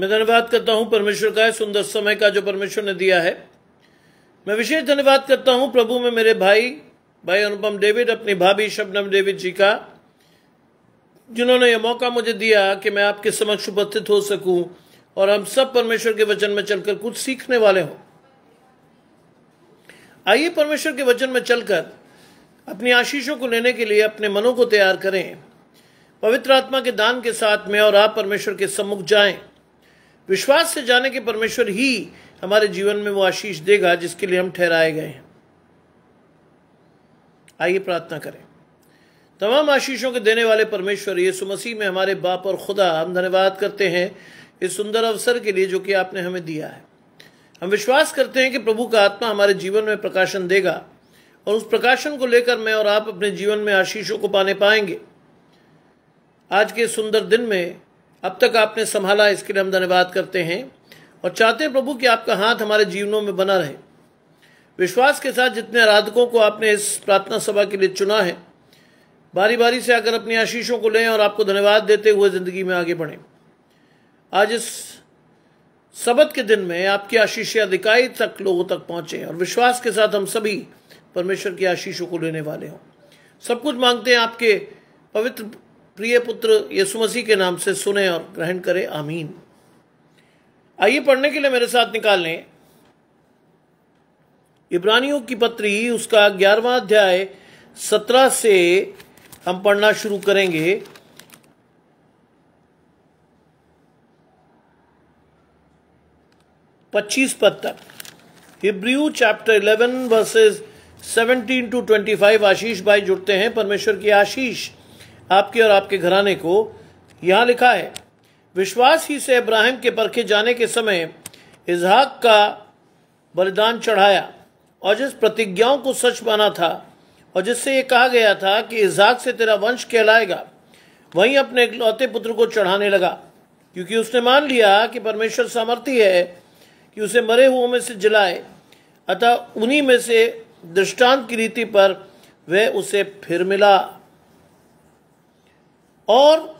मैं धन्यवाद करता हूँ परमेश्वर का सुंदर समय का जो परमेश्वर ने दिया है मैं विशेष धन्यवाद करता हूँ प्रभु में मेरे भाई भाई अनुपम डेविड अपनी भाभी शबनम डेविड जी का जिन्होंने यह मौका मुझे दिया कि मैं आपके समक्ष उपस्थित हो सकूं और हम सब परमेश्वर के वचन में चलकर कुछ सीखने वाले हों आइए परमेश्वर के वचन में चलकर अपनी आशीषों को लेने के लिए अपने मनों को तैयार करें पवित्र आत्मा के दान के साथ में और आप परमेश्वर के सम्मुख जाएं विश्वास से जाने के परमेश्वर ही हमारे जीवन में वो आशीष देगा जिसके लिए हम ठहराए गए हैं आइए प्रार्थना करें तमाम आशीषों के देने वाले परमेश्वर यीशु मसीह में हमारे बाप और खुदा हम धन्यवाद करते हैं इस सुंदर अवसर के लिए जो कि आपने हमें दिया है हम विश्वास करते हैं कि प्रभु का आत्मा हमारे जीवन में प्रकाशन देगा और उस प्रकाशन को लेकर मैं और आप अपने जीवन में आशीषों को पाने पाएंगे आज के सुंदर दिन में अब तक आपने संभाला इसके लिए हम धन्यवाद करते हैं और चाहते हैं प्रभु कि आपका हाथ हमारे जीवनों में बना रहे विश्वास के साथ जितने आराधकों को आपने इस प्रार्थना सभा के लिए चुना है बारी बारी से आकर अपनी आशीषों को लें और आपको धन्यवाद देते हुए ज़िंदगी में आगे बढ़ें आज इस सबत के दिन में आपकी आशीषें अधिकाई तक लोगों तक पहुंचे और विश्वास के साथ हम सभी परमेश्वर की आशीषों को लेने वाले हों सब कुछ मांगते हैं आपके पवित्र प्रिय पुत्र यीशु मसीह के नाम से सुने और ग्रहण करें आमीन आइए पढ़ने के लिए मेरे साथ निकाल लें इब्रानियों की पत्री उसका ग्यारहवा अध्याय सत्रह से हम पढ़ना शुरू करेंगे पच्चीस पद तक Hebrew chapter eleven verses seventeen to twenty five Ashish भाई जुड़ते हैं परमेश्वर की आशीष आपके और आपके घराने को यहाँ लिखा है विश्वास ही से इब्राहिम के परखे जाने के समय इजहाक का बलिदान चढ़ाया और जिस प्रतिज्ञाओं को सच माना था और जिससे ये कहा गया था कि इजहाक से तेरा वंश कहलाएगा वहीं अपने इकलौते पुत्र को चढ़ाने लगा क्योंकि उसने मान लिया कि परमेश्वर सामर्थ्य है कि उसे मरे हुओं में से जलाए अतः उन्हीं में से दृष्टांत की रीति पर वह उसे फिर मिला और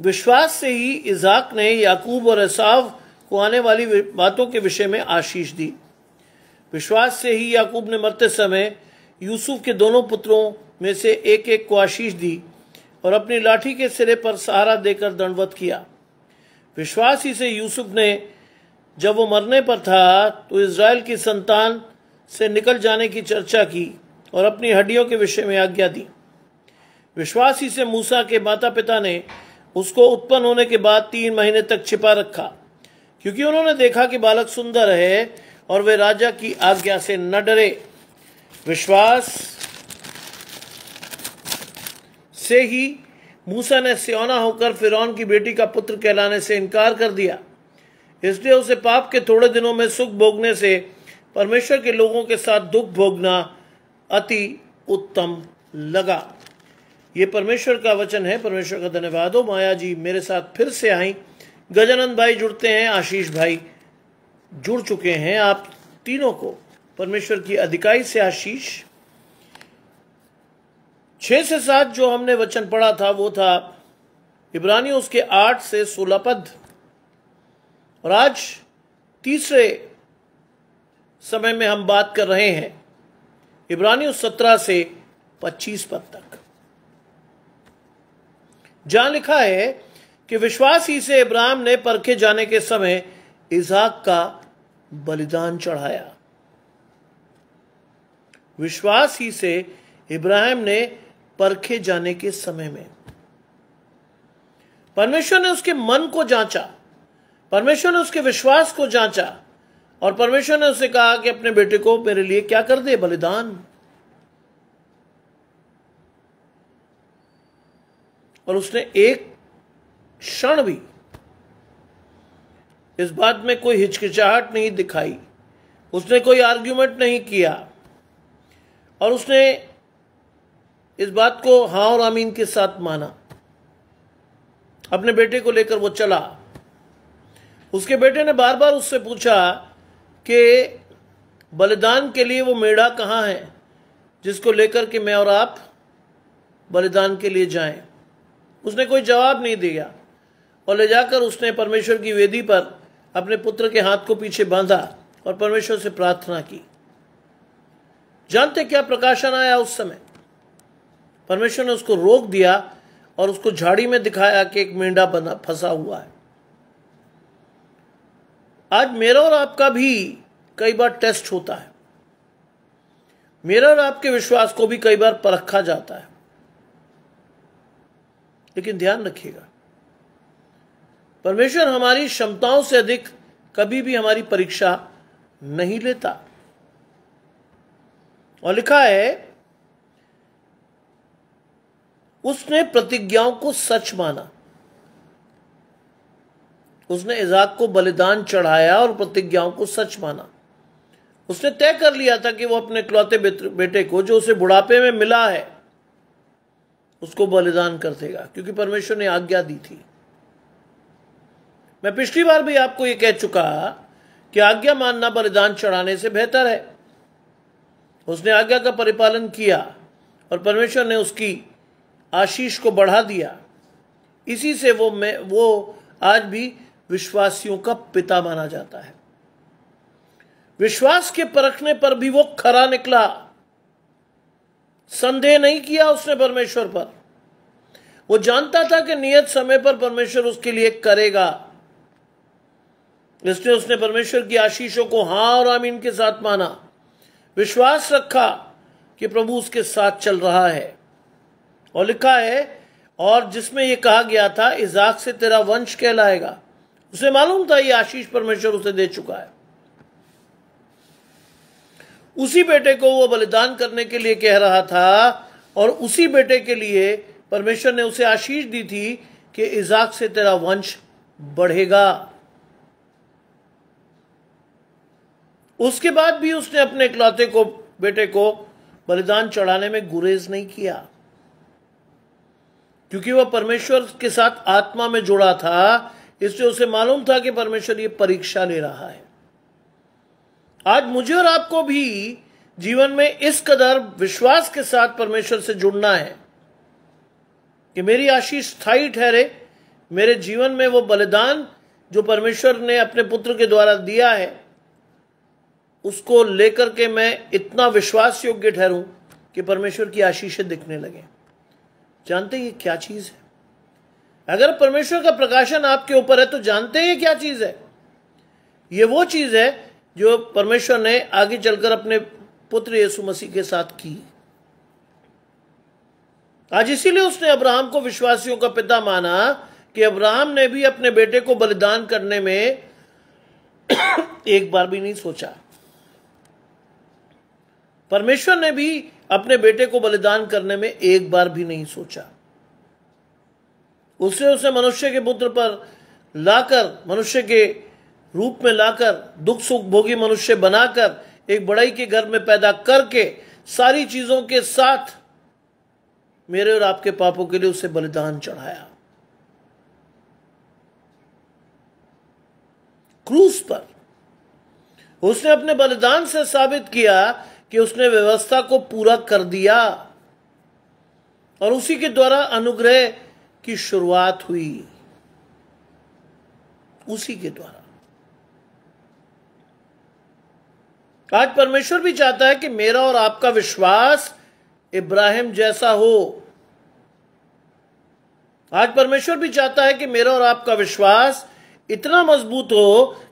विश्वास से ही इजाक ने याकूब और असाव को आने वाली बातों के विषय में आशीष दी विश्वास से ही याकूब ने मरते समय यूसुफ के दोनों पुत्रों में से एक एक को आशीष दी और अपनी लाठी के सिरे पर सहारा देकर दंडवत किया विश्वास ही से यूसुफ ने जब वो मरने पर था तो इसराइल की संतान से निकल जाने की चर्चा की और अपनी हड्डियों के विषय में आज्ञा दी विश्वास ही से मूसा के माता पिता ने उसको उत्पन्न होने के बाद तीन महीने तक छिपा रखा क्योंकि उन्होंने देखा कि बालक सुंदर है और वे राजा की आज्ञा से न डरे विश्वास से ही मूसा ने सियोना होकर फिरौन की बेटी का पुत्र कहलाने से इनकार कर दिया इसलिए उसे पाप के थोड़े दिनों में सुख भोगने से परमेश्वर के लोगों के साथ दुख भोगना अति उत्तम लगा ये परमेश्वर का वचन है परमेश्वर का धन्यवाद हो माया जी मेरे साथ फिर से आई गजानंद भाई जुड़ते हैं आशीष भाई जुड़ चुके हैं आप तीनों को परमेश्वर की अधिकाई से आशीष छः से सात जो हमने वचन पढ़ा था वो था इब्रानी उसके आठ से सोलह पद और आज तीसरे समय में हम बात कर रहे हैं इब्रानियों सत्रह से पच्चीस पद तक जहां लिखा है कि विश्वास ही से इब्राहिम ने परखे जाने के समय इजाक का बलिदान चढ़ाया विश्वास ही से इब्राहिम ने परखे जाने के समय में परमेश्वर ने उसके मन को जांचा परमेश्वर ने उसके विश्वास को जांचा और परमेश्वर ने उसे कहा कि अपने बेटे को मेरे लिए क्या कर दे बलिदान और उसने एक क्षण भी इस बात में कोई हिचकिचाहट नहीं दिखाई उसने कोई आर्ग्यूमेंट नहीं किया और उसने इस बात को हाँ और आमीन के साथ माना अपने बेटे को लेकर वो चला उसके बेटे ने बार बार उससे पूछा कि बलिदान के लिए वो मेढा कहाँ है जिसको लेकर के मैं और आप बलिदान के लिए जाएं उसने कोई जवाब नहीं दिया और ले जाकर उसने परमेश्वर की वेदी पर अपने पुत्र के हाथ को पीछे बांधा और परमेश्वर से प्रार्थना की जानते क्या प्रकाशन आया उस समय परमेश्वर ने उसको रोक दिया और उसको झाड़ी में दिखाया कि एक मेंढा बना फंसा हुआ है आज मेरा और आपका भी कई बार टेस्ट होता है मेरा और आपके विश्वास को भी कई बार परखा जाता है लेकिन ध्यान रखिएगा परमेश्वर हमारी क्षमताओं से अधिक कभी भी हमारी परीक्षा नहीं लेता और लिखा है उसने प्रतिज्ञाओं को सच माना उसने इजाक को बलिदान चढ़ाया और प्रतिज्ञाओं को सच माना उसने तय कर लिया था कि वो अपने इकलौते बेटे को जो उसे बुढ़ापे में मिला है उसको बलिदान कर देगा क्योंकि परमेश्वर ने आज्ञा दी थी मैं पिछली बार भी आपको यह कह चुका कि आज्ञा मानना बलिदान चढ़ाने से बेहतर है उसने आज्ञा का परिपालन किया और परमेश्वर ने उसकी आशीष को बढ़ा दिया इसी से वो मैं वो आज भी विश्वासियों का पिता माना जाता है विश्वास के परखने पर भी वो खरा निकला संदेह नहीं किया उसने परमेश्वर पर वो जानता था कि नियत समय पर परमेश्वर उसके लिए करेगा इसलिए उसने परमेश्वर की आशीषों को हां और आमीन के साथ माना विश्वास रखा कि प्रभु उसके साथ चल रहा है और लिखा है और जिसमें यह कहा गया था इजाक से तेरा वंश कहलाएगा उसे मालूम था ये आशीष परमेश्वर उसे दे चुका है उसी बेटे को वो बलिदान करने के लिए कह रहा था और उसी बेटे के लिए परमेश्वर ने उसे आशीष दी थी कि इजाक से तेरा वंश बढ़ेगा उसके बाद भी उसने अपने इकलौते को बेटे को बलिदान चढ़ाने में गुरेज नहीं किया क्योंकि वह परमेश्वर के साथ आत्मा में जुड़ा था इसलिए उसे मालूम था कि परमेश्वर यह परीक्षा ले रहा है आज मुझे और आपको भी जीवन में इस कदर विश्वास के साथ परमेश्वर से जुड़ना है कि मेरी आशीष स्थायी ठहरे मेरे जीवन में वो बलिदान जो परमेश्वर ने अपने पुत्र के द्वारा दिया है उसको लेकर के मैं इतना विश्वास योग्य ठहरूं कि परमेश्वर की आशीषें दिखने लगे जानते ये क्या चीज है अगर परमेश्वर का प्रकाशन आपके ऊपर है तो जानते ये क्या चीज है ये वो चीज है जो परमेश्वर ने आगे चलकर अपने पुत्र यीशु मसीह के साथ की आज इसीलिए उसने अब्राहम को विश्वासियों का पिता माना कि अब्राहम ने भी अपने बेटे को बलिदान करने में एक बार भी नहीं सोचा परमेश्वर ने भी अपने बेटे को बलिदान करने में एक बार भी नहीं सोचा उसने उसे मनुष्य के पुत्र पर लाकर मनुष्य के रूप में लाकर दुख सुख भोगी मनुष्य बनाकर एक बड़ाई के घर में पैदा करके सारी चीजों के साथ मेरे और आपके पापों के लिए उसे बलिदान चढ़ाया क्रूस पर उसने अपने बलिदान से साबित किया कि उसने व्यवस्था को पूरा कर दिया और उसी के द्वारा अनुग्रह की शुरुआत हुई उसी के द्वारा आज परमेश्वर भी चाहता है कि मेरा और आपका विश्वास इब्राहिम जैसा हो आज परमेश्वर भी चाहता है कि मेरा और आपका विश्वास इतना मजबूत हो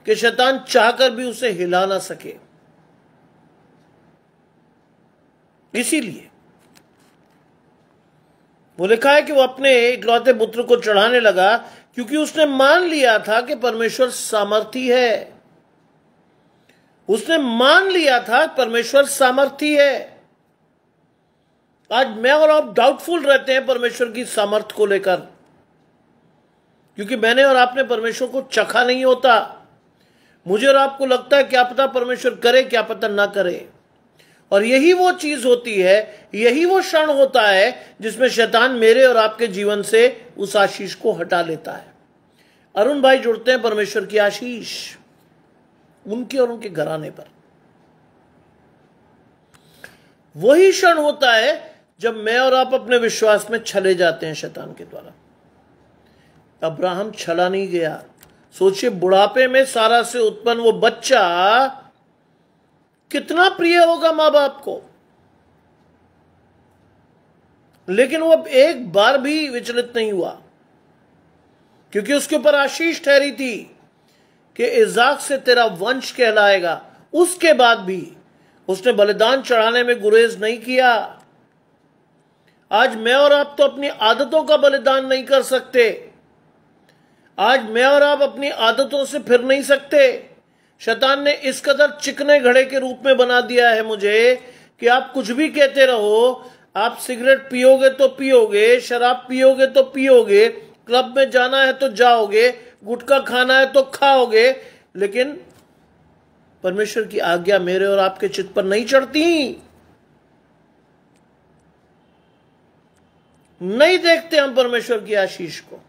कि शैतान चाहकर भी उसे हिला ना सके इसीलिए वो लिखा है कि वो अपने इकलौते पुत्र को चढ़ाने लगा क्योंकि उसने मान लिया था कि परमेश्वर सामर्थी है उसने मान लिया था परमेश्वर सामर्थ्य है आज मैं और आप डाउटफुल रहते हैं परमेश्वर की सामर्थ्य को लेकर क्योंकि मैंने और आपने परमेश्वर को चखा नहीं होता मुझे और आपको लगता है क्या पता परमेश्वर करे क्या पता ना करे और यही वो चीज होती है यही वो क्षण होता है जिसमें शैतान मेरे और आपके जीवन से उस आशीष को हटा लेता है अरुण भाई जुड़ते हैं परमेश्वर की आशीष उनके और उनके घराने पर वही क्षण होता है जब मैं और आप अपने विश्वास में छले जाते हैं शैतान के द्वारा अब्राहम छला नहीं गया सोचिए बुढ़ापे में सारा से उत्पन्न वो बच्चा कितना प्रिय होगा मां बाप को लेकिन वो एक बार भी विचलित नहीं हुआ क्योंकि उसके ऊपर आशीष ठहरी थी कि इजाक से तेरा वंश कहलाएगा उसके बाद भी उसने बलिदान चढ़ाने में गुरेज नहीं किया आज मैं और आप तो अपनी आदतों का बलिदान नहीं कर सकते आज मैं और आप अपनी आदतों से फिर नहीं सकते शैतान ने इस कदर चिकने घड़े के रूप में बना दिया है मुझे कि आप कुछ भी कहते रहो आप सिगरेट पियोगे तो पियोगे शराब पियोगे तो पियोगे क्लब में जाना है तो जाओगे गुटखा खाना है तो खाओगे लेकिन परमेश्वर की आज्ञा मेरे और आपके चित्त पर नहीं चढ़ती नहीं देखते हम परमेश्वर की आशीष को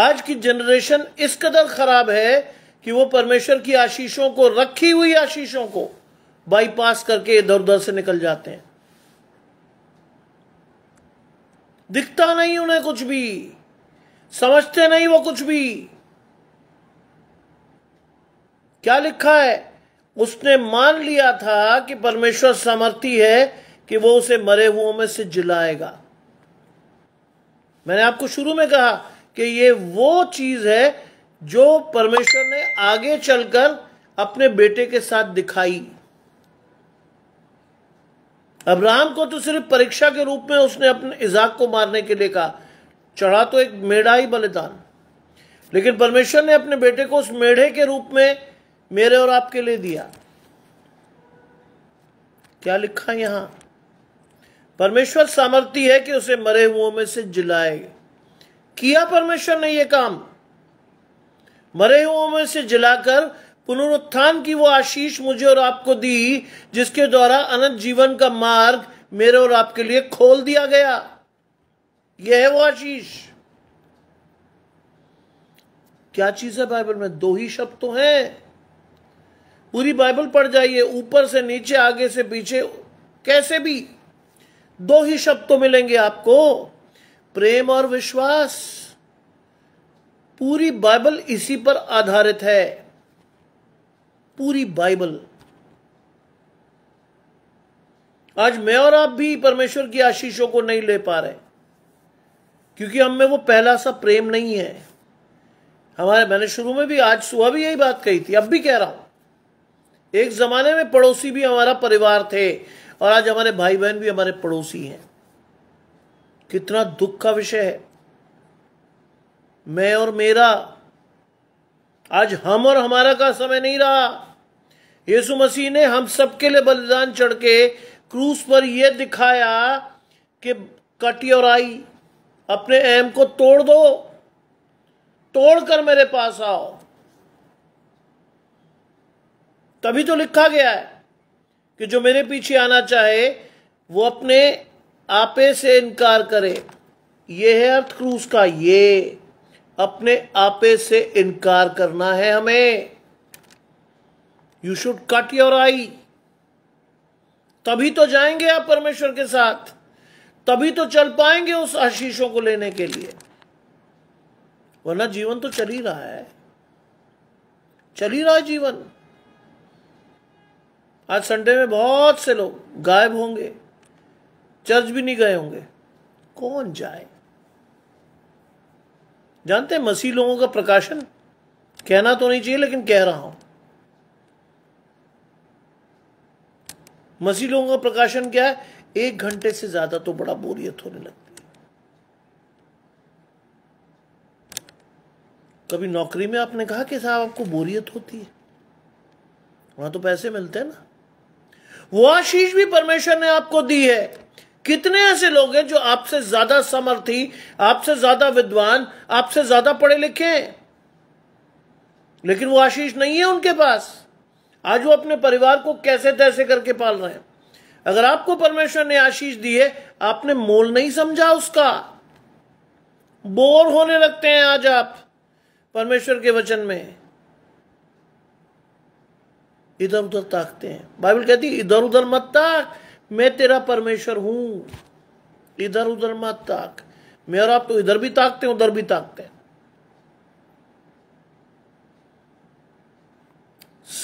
आज की जनरेशन इस कदर खराब है कि वो परमेश्वर की आशीषों को रखी हुई आशीषों को बाईपास करके इधर उधर से निकल जाते हैं दिखता नहीं उन्हें कुछ भी समझते नहीं वो कुछ भी क्या लिखा है उसने मान लिया था कि परमेश्वर समर्थी है कि वो उसे मरे हुओं में से जिलाएगा मैंने आपको शुरू में कहा कि ये वो चीज है जो परमेश्वर ने आगे चलकर अपने बेटे के साथ दिखाई अब्राहम को तो सिर्फ परीक्षा के रूप में उसने अपने इजाक को मारने के लिए कहा चढ़ा तो एक मेढ़ा ही बलिदान लेकिन परमेश्वर ने अपने बेटे को उस मेढ़े के रूप में मेरे और आपके लिए दिया क्या लिखा यहां परमेश्वर सामर्थ्य है कि उसे मरे हुओं में से जिलाए किया परमेश्वर ने यह काम मरे हुओं में से जिलाकर पुनरुत्थान की वो आशीष मुझे और आपको दी जिसके द्वारा अनंत जीवन का मार्ग मेरे और आपके लिए खोल दिया गया यह है वो आशीष क्या चीज है बाइबल में दो ही शब्द तो हैं पूरी बाइबल पढ़ जाइए ऊपर से नीचे आगे से पीछे कैसे भी दो ही शब्द तो मिलेंगे आपको प्रेम और विश्वास पूरी बाइबल इसी पर आधारित है पूरी बाइबल आज मैं और आप भी परमेश्वर की आशीषों को नहीं ले पा रहे क्योंकि हम में वो पहला सा प्रेम नहीं है हमारे मैंने शुरू में भी आज सुबह भी यही बात कही थी अब भी कह रहा हूं एक जमाने में पड़ोसी भी हमारा परिवार थे और आज हमारे भाई बहन भी हमारे पड़ोसी हैं कितना दुख का विषय है मैं और मेरा आज हम और हमारा का समय नहीं रहा यीशु मसीह ने हम सबके लिए बलिदान चढ़ के क्रूस पर यह दिखाया कि कटी और आई अपने एम को तोड़ दो तोड़कर मेरे पास आओ तभी तो लिखा गया है कि जो मेरे पीछे आना चाहे वो अपने आपे से इनकार करे ये है अर्थ क्रूज का ये अपने आपे से इनकार करना है हमें you should cut your eye तभी तो जाएंगे आप परमेश्वर के साथ तभी तो चल पाएंगे उस आशीषों को लेने के लिए वरना जीवन तो चल ही रहा है चल ही रहा है जीवन आज संडे में बहुत से लोग गायब होंगे चर्च भी नहीं गए होंगे कौन जाए जानते हैं मसीह लोगों का प्रकाशन कहना तो नहीं चाहिए लेकिन कह रहा हूं मसीह लोगों का प्रकाशन क्या है एक घंटे से ज्यादा तो बड़ा बोरियत होने लगती है कभी नौकरी में आपने कहा कि साहब आपको बोरियत होती है वहां तो पैसे मिलते हैं ना वो आशीष भी परमेश्वर ने आपको दी है कितने ऐसे लोग हैं जो आपसे ज्यादा समर्थी आपसे ज्यादा विद्वान आपसे ज्यादा पढ़े लिखे हैं लेकिन वो आशीष नहीं है उनके पास आज वो अपने परिवार को कैसे तैसे करके पाल रहे हैं अगर आपको परमेश्वर ने आशीष दी है आपने मोल नहीं समझा उसका बोर होने लगते हैं आज आप परमेश्वर के वचन में इधर उधर ताकते हैं बाइबल कहती है इधर उधर मत ताक मैं तेरा परमेश्वर हूं इधर उधर मत ताक मैं और आप तो इधर भी ताकते हैं उधर भी ताकते हैं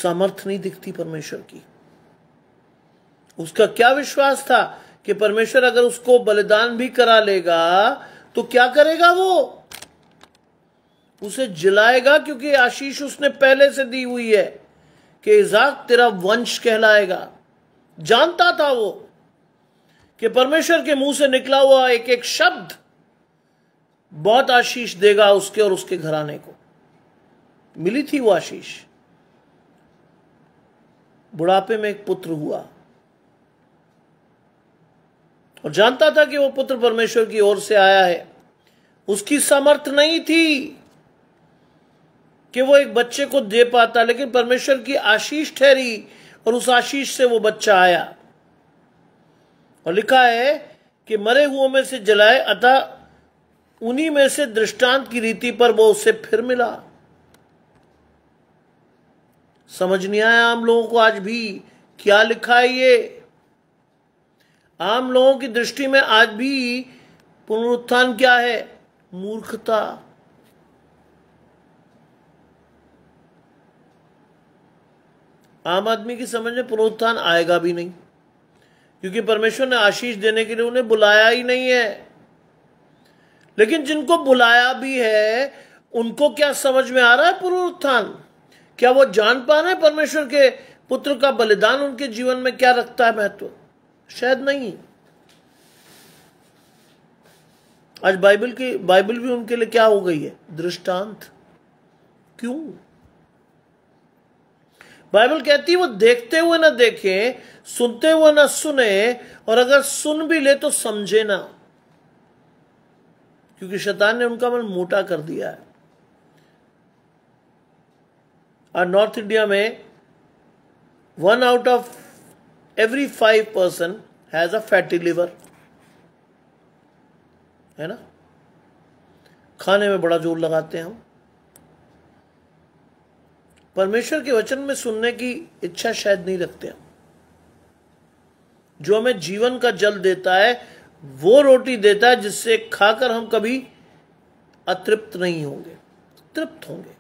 समर्थ नहीं दिखती परमेश्वर की उसका क्या विश्वास था कि परमेश्वर अगर उसको बलिदान भी करा लेगा तो क्या करेगा वो उसे जलाएगा क्योंकि आशीष उसने पहले से दी हुई है कि इजाक तेरा वंश कहलाएगा जानता था वो कि परमेश्वर के मुंह से निकला हुआ एक एक शब्द बहुत आशीष देगा उसके और उसके घराने को मिली थी वो आशीष बुढ़ापे में एक पुत्र हुआ और जानता था कि वो पुत्र परमेश्वर की ओर से आया है उसकी समर्थ नहीं थी कि वो एक बच्चे को दे पाता लेकिन परमेश्वर की आशीष ठहरी और उस आशीष से वो बच्चा आया और लिखा है कि मरे हुओं में से जलाए अतः उन्हीं में से दृष्टांत की रीति पर वो उसे फिर मिला समझ नहीं आया हम लोगों को आज भी क्या लिखा है ये आम लोगों की दृष्टि में आज भी पुनरुत्थान क्या है मूर्खता आम आदमी की समझ में पुनरुत्थान आएगा भी नहीं क्योंकि परमेश्वर ने आशीष देने के लिए उन्हें बुलाया ही नहीं है लेकिन जिनको बुलाया भी है उनको क्या समझ में आ रहा है पुनरुत्थान क्या वो जान पा रहे हैं परमेश्वर के पुत्र का बलिदान उनके जीवन में क्या रखता है महत्व तो? शायद नहीं आज बाइबल की बाइबल भी उनके लिए क्या हो गई है दृष्टांत क्यों बाइबल कहती है वो देखते हुए ना देखे सुनते हुए ना सुने और अगर सुन भी ले तो समझे ना क्योंकि शैतान ने उनका मन मोटा कर दिया है और नॉर्थ इंडिया में one out of every five person has a fatty liver है ना खाने में बड़ा जोर लगाते हैं हम परमेश्वर के वचन में सुनने की इच्छा शायद नहीं रखते हम जो हमें जीवन का जल देता है वो रोटी देता है जिससे खाकर हम कभी अतृप्त नहीं होंगे तृप्त होंगे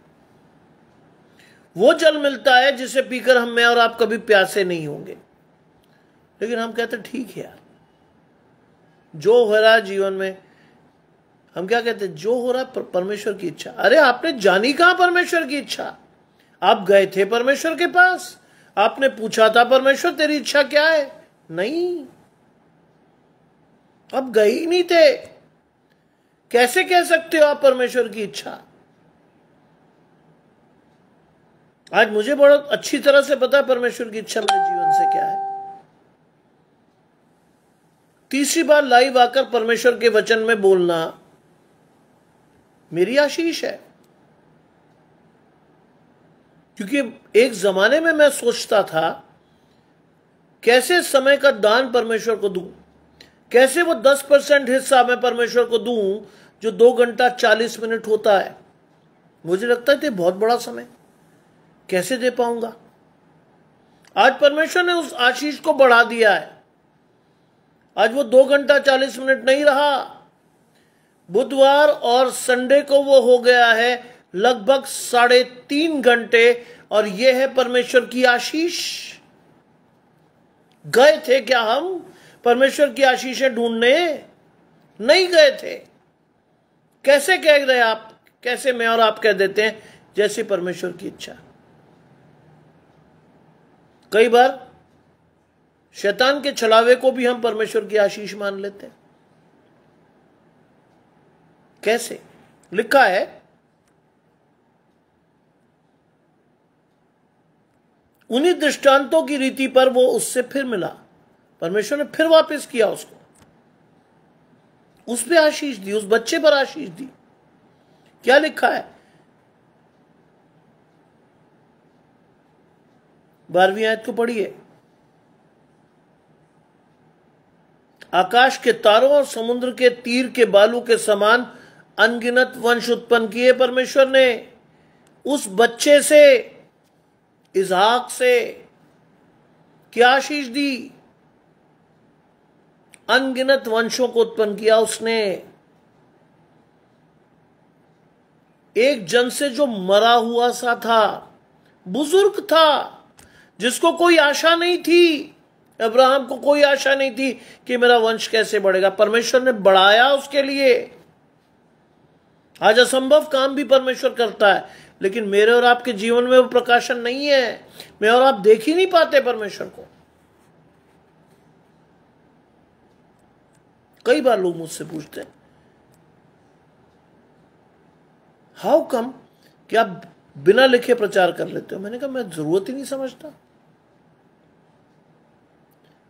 वो जल मिलता है जिसे पीकर हम मैं और आप कभी प्यासे नहीं होंगे लेकिन हम कहते ठीक है यार जो हो रहा है जीवन में हम क्या कहते हैं जो हो रहा है परमेश्वर की इच्छा अरे आपने जानी कहा परमेश्वर की इच्छा आप गए थे परमेश्वर के पास आपने पूछा था परमेश्वर तेरी इच्छा क्या है नहीं अब गए ही नहीं थे कैसे कह सकते हो आप परमेश्वर की इच्छा आज मुझे बहुत अच्छी तरह से पता परमेश्वर की इच्छा मेरे जीवन से क्या है तीसरी बार लाइव आकर परमेश्वर के वचन में बोलना मेरी आशीष है क्योंकि एक जमाने में मैं सोचता था कैसे समय का दान परमेश्वर को दूं कैसे वो दस परसेंट हिस्सा मैं परमेश्वर को दूं जो दो घंटा चालीस मिनट होता है मुझे लगता है बहुत बड़ा समय कैसे दे पाऊंगा आज परमेश्वर ने उस आशीष को बढ़ा दिया है आज वो दो घंटा चालीस मिनट नहीं रहा बुधवार और संडे को वो हो गया है लगभग साढ़े तीन घंटे और ये है परमेश्वर की आशीष गए थे क्या हम परमेश्वर की आशीषें ढूंढने नहीं गए थे कैसे कह रहे आप कैसे मैं और आप कह देते हैं जैसे परमेश्वर की इच्छा कई बार शैतान के छलावे को भी हम परमेश्वर की आशीष मान लेते हैं कैसे लिखा है उन्हीं दृष्टांतों की रीति पर वो उससे फिर मिला परमेश्वर ने फिर वापस किया उसको उस पर आशीष दी उस बच्चे पर आशीष दी क्या लिखा है बारहवीं आयत को पढ़िए आकाश के तारों और समुद्र के तीर के बालू के समान अनगिनत वंश उत्पन्न किए परमेश्वर ने उस बच्चे से इजहाक से क्या आशीष दी अनगिनत वंशों को उत्पन्न किया उसने एक जन से जो मरा हुआ सा था बुजुर्ग था जिसको कोई आशा नहीं थी अब्राहम को कोई आशा नहीं थी कि मेरा वंश कैसे बढ़ेगा परमेश्वर ने बढ़ाया उसके लिए आज असंभव काम भी परमेश्वर करता है लेकिन मेरे और आपके जीवन में वो प्रकाशन नहीं है मैं और आप देख ही नहीं पाते परमेश्वर को कई बार लोग मुझसे पूछते हाउ कम कि आप बिना लिखे प्रचार कर लेते हो मैंने कहा मैं जरूरत ही नहीं समझता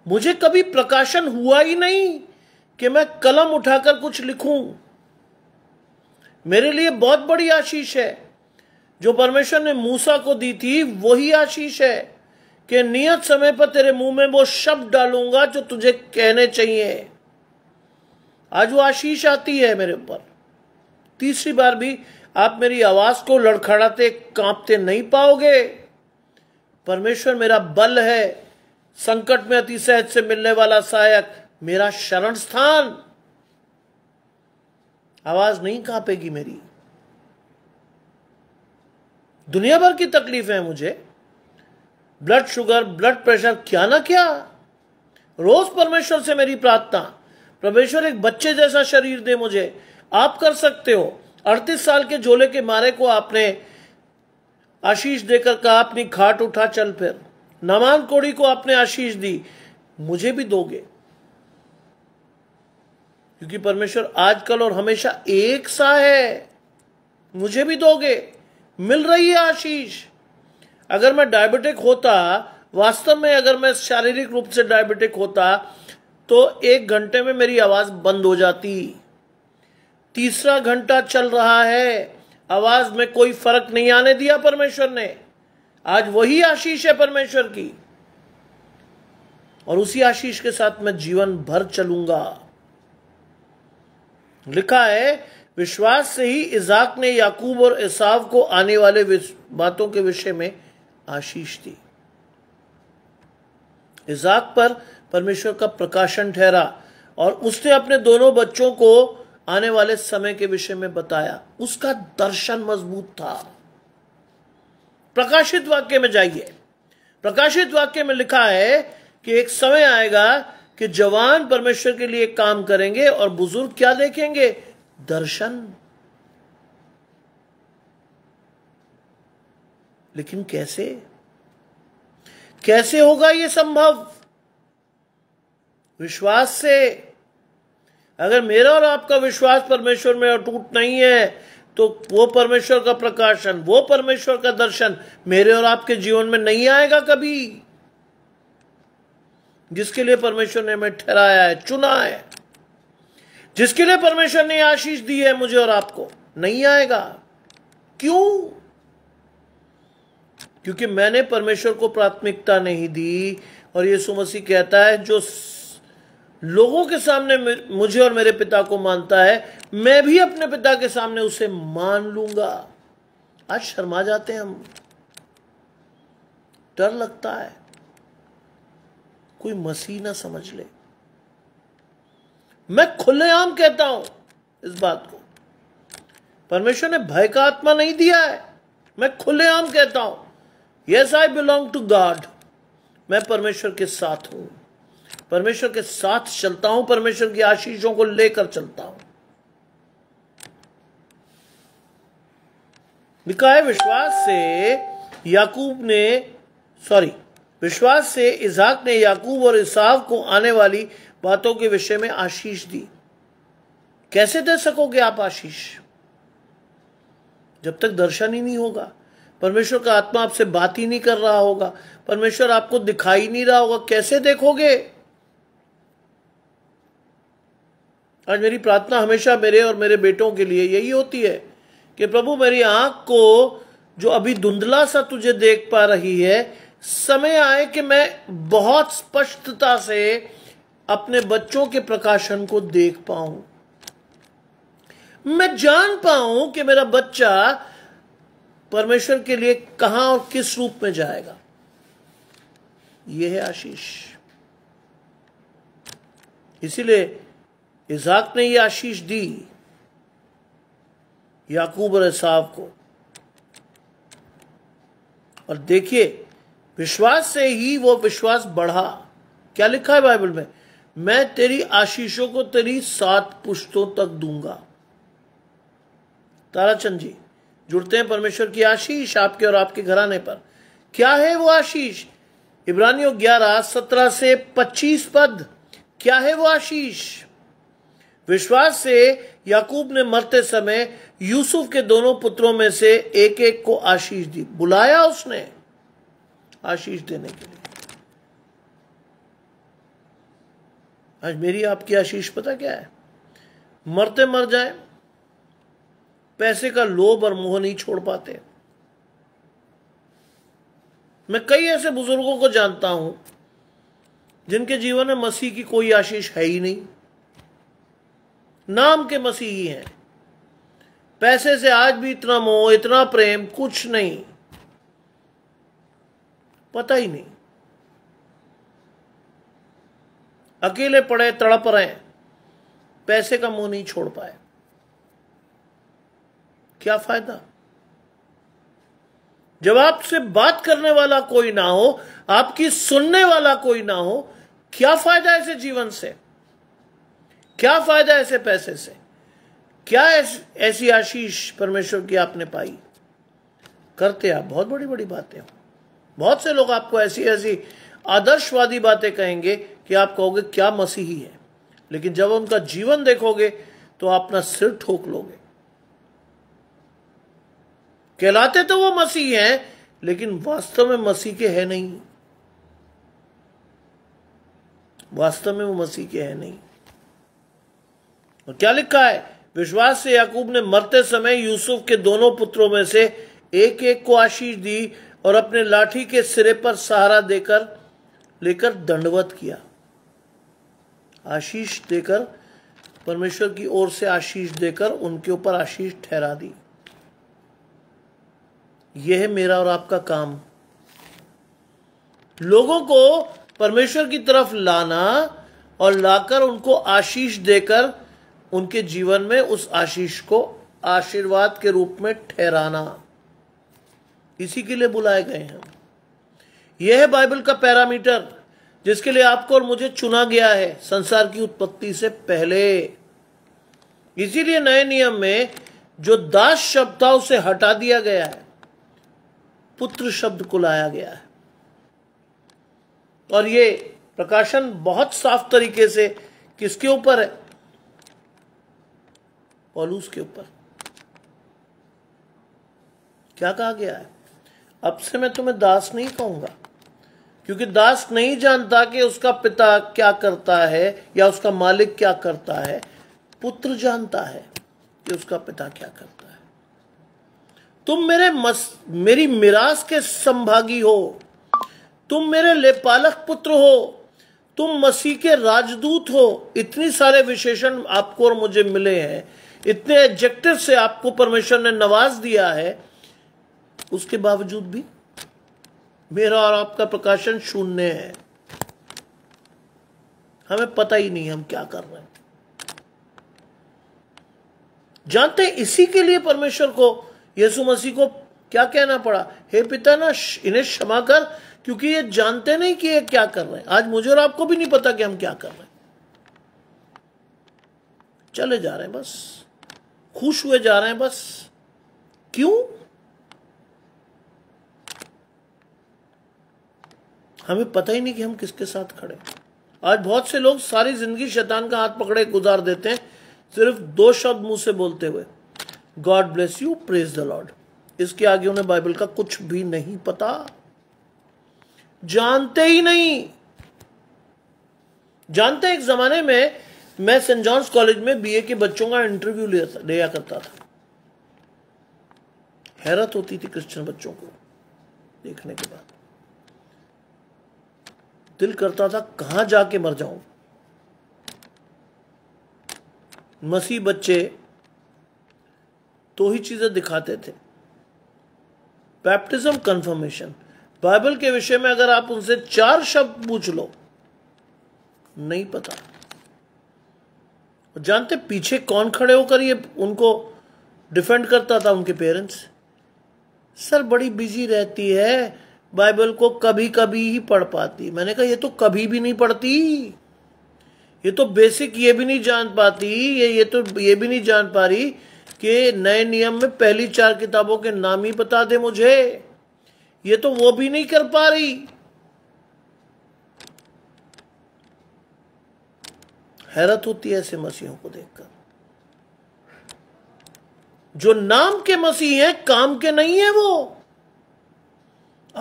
मुझे कभी प्रकाशन हुआ ही नहीं कि मैं कलम उठाकर कुछ लिखूं मेरे लिए बहुत बड़ी आशीष है जो परमेश्वर ने मूसा को दी थी वही आशीष है कि नियत समय पर तेरे मुंह में वो शब्द डालूंगा जो तुझे कहने चाहिए आज वो आशीष आती है मेरे ऊपर तीसरी बार भी आप मेरी आवाज को लड़खड़ाते कांपते नहीं पाओगे परमेश्वर मेरा बल है संकट में अति सहज से मिलने वाला सहायक मेरा शरण स्थान आवाज नहीं कांपेगी मेरी दुनिया भर की तकलीफ है मुझे ब्लड शुगर ब्लड प्रेशर क्या ना क्या रोज परमेश्वर से मेरी प्रार्थना परमेश्वर एक बच्चे जैसा शरीर दे मुझे आप कर सकते हो अड़तीस साल के झोले के मारे को आपने आशीष देकर कहा अपनी खाट उठा चल फिर नमान कोड़ी को आपने आशीष दी मुझे भी दोगे क्योंकि परमेश्वर आजकल और हमेशा एक सा है मुझे भी दोगे मिल रही है आशीष अगर मैं डायबिटिक होता वास्तव में अगर मैं शारीरिक रूप से डायबिटिक होता तो एक घंटे में मेरी आवाज बंद हो जाती तीसरा घंटा चल रहा है आवाज में कोई फर्क नहीं आने दिया परमेश्वर ने आज वही आशीष है परमेश्वर की और उसी आशीष के साथ मैं जीवन भर चलूंगा लिखा है विश्वास से ही इजाक ने याकूब और इसाव को आने वाले बातों के विषय में आशीष दी इजाक पर परमेश्वर का प्रकाशन ठहरा और उसने अपने दोनों बच्चों को आने वाले समय के विषय में बताया उसका दर्शन मजबूत था प्रकाशित वाक्य में जाइए प्रकाशित वाक्य में लिखा है कि एक समय आएगा कि जवान परमेश्वर के लिए काम करेंगे और बुजुर्ग क्या देखेंगे दर्शन लेकिन कैसे कैसे होगा यह संभव विश्वास से अगर मेरा और आपका विश्वास परमेश्वर में टूट नहीं है तो वो परमेश्वर का प्रकाशन वो परमेश्वर का दर्शन मेरे और आपके जीवन में नहीं आएगा कभी जिसके लिए परमेश्वर ने हमें ठहराया है चुना है जिसके लिए परमेश्वर ने आशीष दी है मुझे और आपको नहीं आएगा क्यों क्योंकि मैंने परमेश्वर को प्राथमिकता नहीं दी और यीशु मसीह कहता है जो लोगों के सामने मुझे और मेरे पिता को मानता है मैं भी अपने पिता के सामने उसे मान लूंगा आज शर्मा जाते हैं हम डर लगता है कोई मसीह ना समझ ले मैं खुलेआम कहता हूं इस बात को परमेश्वर ने भय का आत्मा नहीं दिया है मैं खुलेआम कहता हूं yes I belong to God मैं परमेश्वर के साथ हूं परमेश्वर के साथ चलता हूं परमेश्वर की आशीषों को लेकर चलता हूं निकाय विश्वास से याकूब ने सॉरी विश्वास से इजाक ने याकूब और इसाफ को आने वाली बातों के विषय में आशीष दी कैसे दे सकोगे आप आशीष जब तक दर्शन ही नहीं होगा परमेश्वर का आत्मा आपसे बात ही नहीं कर रहा होगा परमेश्वर आपको दिखाई नहीं रहा होगा कैसे देखोगे आज मेरी प्रार्थना हमेशा मेरे और मेरे बेटों के लिए यही होती है कि प्रभु मेरी आंख को जो अभी धुंधला सा तुझे देख पा रही है समय आए कि मैं बहुत स्पष्टता से अपने बच्चों के प्रकाशन को देख पाऊं मैं जान पाऊं कि मेरा बच्चा परमेश्वर के लिए कहां और किस रूप में जाएगा यह है आशीष इसीलिए इजाक ने यह आशीष दी याकूब साहब को और देखिए विश्वास से ही वो विश्वास बढ़ा क्या लिखा है बाइबल में मैं तेरी आशीषों को तेरी सात पुश्तों तक दूंगा ताराचंद जी जुड़ते हैं परमेश्वर की आशीष आपके और आपके घराने पर क्या है वो आशीष इब्रानियों ग्यारह सत्रह से पच्चीस पद क्या है वो आशीष विश्वास से याकूब ने मरते समय यूसुफ के दोनों पुत्रों में से एक एक को आशीष दी बुलाया उसने आशीष देने के लिए आज मेरी आपकी आशीष पता क्या है मरते मर जाए पैसे का लोभ और मोह नहीं छोड़ पाते मैं कई ऐसे बुजुर्गों को जानता हूं जिनके जीवन में मसीह की कोई आशीष है ही नहीं नाम के मसीही हैं पैसे से आज भी इतना मोह इतना प्रेम कुछ नहीं पता ही नहीं अकेले पड़े तड़प रहे पैसे का मुंह नहीं छोड़ पाए क्या फायदा जब आपसे बात करने वाला कोई ना हो आपकी सुनने वाला कोई ना हो क्या फायदा ऐसे जीवन से क्या फायदा ऐसे पैसे से क्या ऐस, ऐसी आशीष परमेश्वर की आपने पाई करते आप बहुत बड़ी बड़ी बातें हो बहुत से लोग आपको ऐसी ऐसी आदर्शवादी बातें कहेंगे कि आप कहोगे क्या मसीही है लेकिन जब उनका जीवन देखोगे तो अपना सिर ठोक लोगे कहलाते तो वो मसीह हैं लेकिन वास्तव में मसीह के है नहीं वास्तव में वो मसीह के है नहीं और क्या लिखा है विश्वास से याकूब ने मरते समय यूसुफ के दोनों पुत्रों में से एक एक को आशीष दी और अपने लाठी के सिरे पर सहारा देकर लेकर दंडवत किया आशीष देकर परमेश्वर की ओर से आशीष देकर उनके ऊपर आशीष ठहरा दी यह है मेरा और आपका काम लोगों को परमेश्वर की तरफ लाना और लाकर उनको आशीष देकर उनके जीवन में उस आशीष को आशीर्वाद के रूप में ठहराना इसी के लिए बुलाए गए हैं यह है बाइबल का पैरामीटर जिसके लिए आपको और मुझे चुना गया है संसार की उत्पत्ति से पहले इसीलिए नए नियम में जो दास शब्द था उसे हटा दिया गया है पुत्र शब्द को लाया गया है और ये प्रकाशन बहुत साफ तरीके से किसके ऊपर है पॉलूस के ऊपर क्या कहा गया है अब से मैं तुम्हें दास नहीं कहूंगा क्योंकि दास नहीं जानता कि उसका पिता क्या करता है या उसका मालिक क्या करता है पुत्र जानता है कि उसका पिता क्या करता है तुम मेरे मस, मेरी मिरास के संभागी हो तुम मेरे लेपालक पुत्र हो तुम मसीह के राजदूत हो इतनी सारे विशेषण आपको और मुझे मिले हैं इतने एडजेक्टिव से आपको परमेश्वर ने नवाज दिया है उसके बावजूद भी मेरा और आपका प्रकाशन शून्य है हमें पता ही नहीं हम क्या कर रहे हैं जानते इसी के लिए परमेश्वर को यीशु मसीह को क्या कहना पड़ा हे पिता ना इन्हें क्षमा कर क्योंकि ये जानते नहीं कि ये क्या कर रहे हैं आज मुझे और आपको भी नहीं पता कि हम क्या कर रहे हैं चले जा रहे हैं बस खुश हुए जा रहे हैं बस क्यों हमें पता ही नहीं कि हम किसके साथ खड़े आज बहुत से लोग सारी जिंदगी शैतान का हाथ पकड़े गुजार देते हैं सिर्फ दो शब्द मुंह से बोलते हुए God bless you praise the Lord इसके आगे उन्हें बाइबल का कुछ भी नहीं पता जानते ही नहीं जानते एक जमाने में मैं सेंट जॉन्स कॉलेज में बीए के बच्चों का इंटरव्यू लिया करता था हैरत होती थी क्रिश्चियन बच्चों को देखने के बाद दिल करता था कहां जाके मर जाऊं मसीह बच्चे तो ही चीजें दिखाते थे बैप्टिज्म कंफर्मेशन बाइबल के विषय में अगर आप उनसे चार शब्द पूछ लो नहीं पता जानते पीछे कौन खड़े होकर ये उनको डिफेंड करता था उनके पेरेंट्स सर बड़ी बिजी रहती है बाइबल को कभी कभी ही पढ़ पाती मैंने कहा ये तो कभी भी नहीं पढ़ती ये तो बेसिक ये भी नहीं जान पाती ये ये तो ये भी नहीं जान पा रही कि नए नियम में पहली चार किताबों के नाम ही बता दे मुझे ये तो वो भी नहीं कर पा रही हैरत होती है ऐसे मसीहों को देखकर जो नाम के मसीह हैं काम के नहीं है वो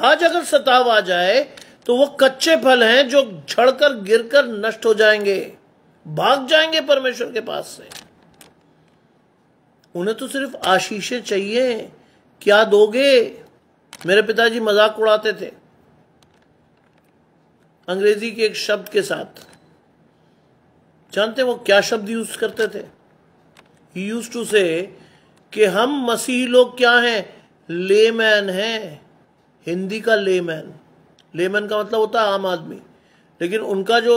आज अगर सताव आ जाए तो वो कच्चे फल हैं जो झड़कर गिरकर नष्ट हो जाएंगे भाग जाएंगे परमेश्वर के पास से उन्हें तो सिर्फ आशीषें चाहिए क्या दोगे मेरे पिताजी मजाक उड़ाते थे अंग्रेजी के एक शब्द के साथ जानते वो क्या शब्द यूज करते थे यूज टू से कि हम मसीही लोग क्या हैं लेमैन हैं हिंदी का लेमैन लेमैन का मतलब होता आम आदमी लेकिन उनका जो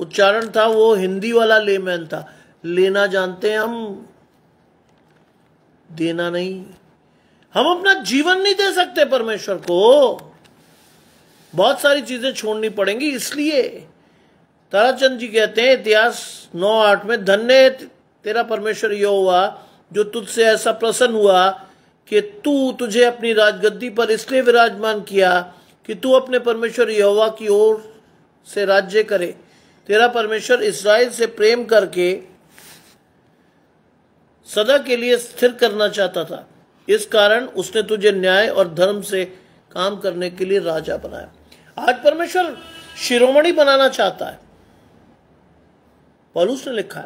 उच्चारण था वो हिंदी वाला लेमैन था लेना जानते हैं हम देना नहीं हम अपना जीवन नहीं दे सकते परमेश्वर को बहुत सारी चीजें छोड़नी पड़ेंगी इसलिए ताराचंद जी कहते हैं इतिहास नौ आठ में धन्य तेरा परमेश्वर यो हुआ जो तुझसे ऐसा प्रसन्न हुआ कि तू तुझे अपनी राजगद्दी पर इसलिए विराजमान किया कि तू अपने परमेश्वर यहोवा की ओर से राज्य करे तेरा परमेश्वर इसराइल से प्रेम करके सदा के लिए स्थिर करना चाहता था इस कारण उसने तुझे न्याय और धर्म से काम करने के लिए राजा बनाया आज परमेश्वर शिरोमणि बनाना चाहता है पॉलूस ने लिखा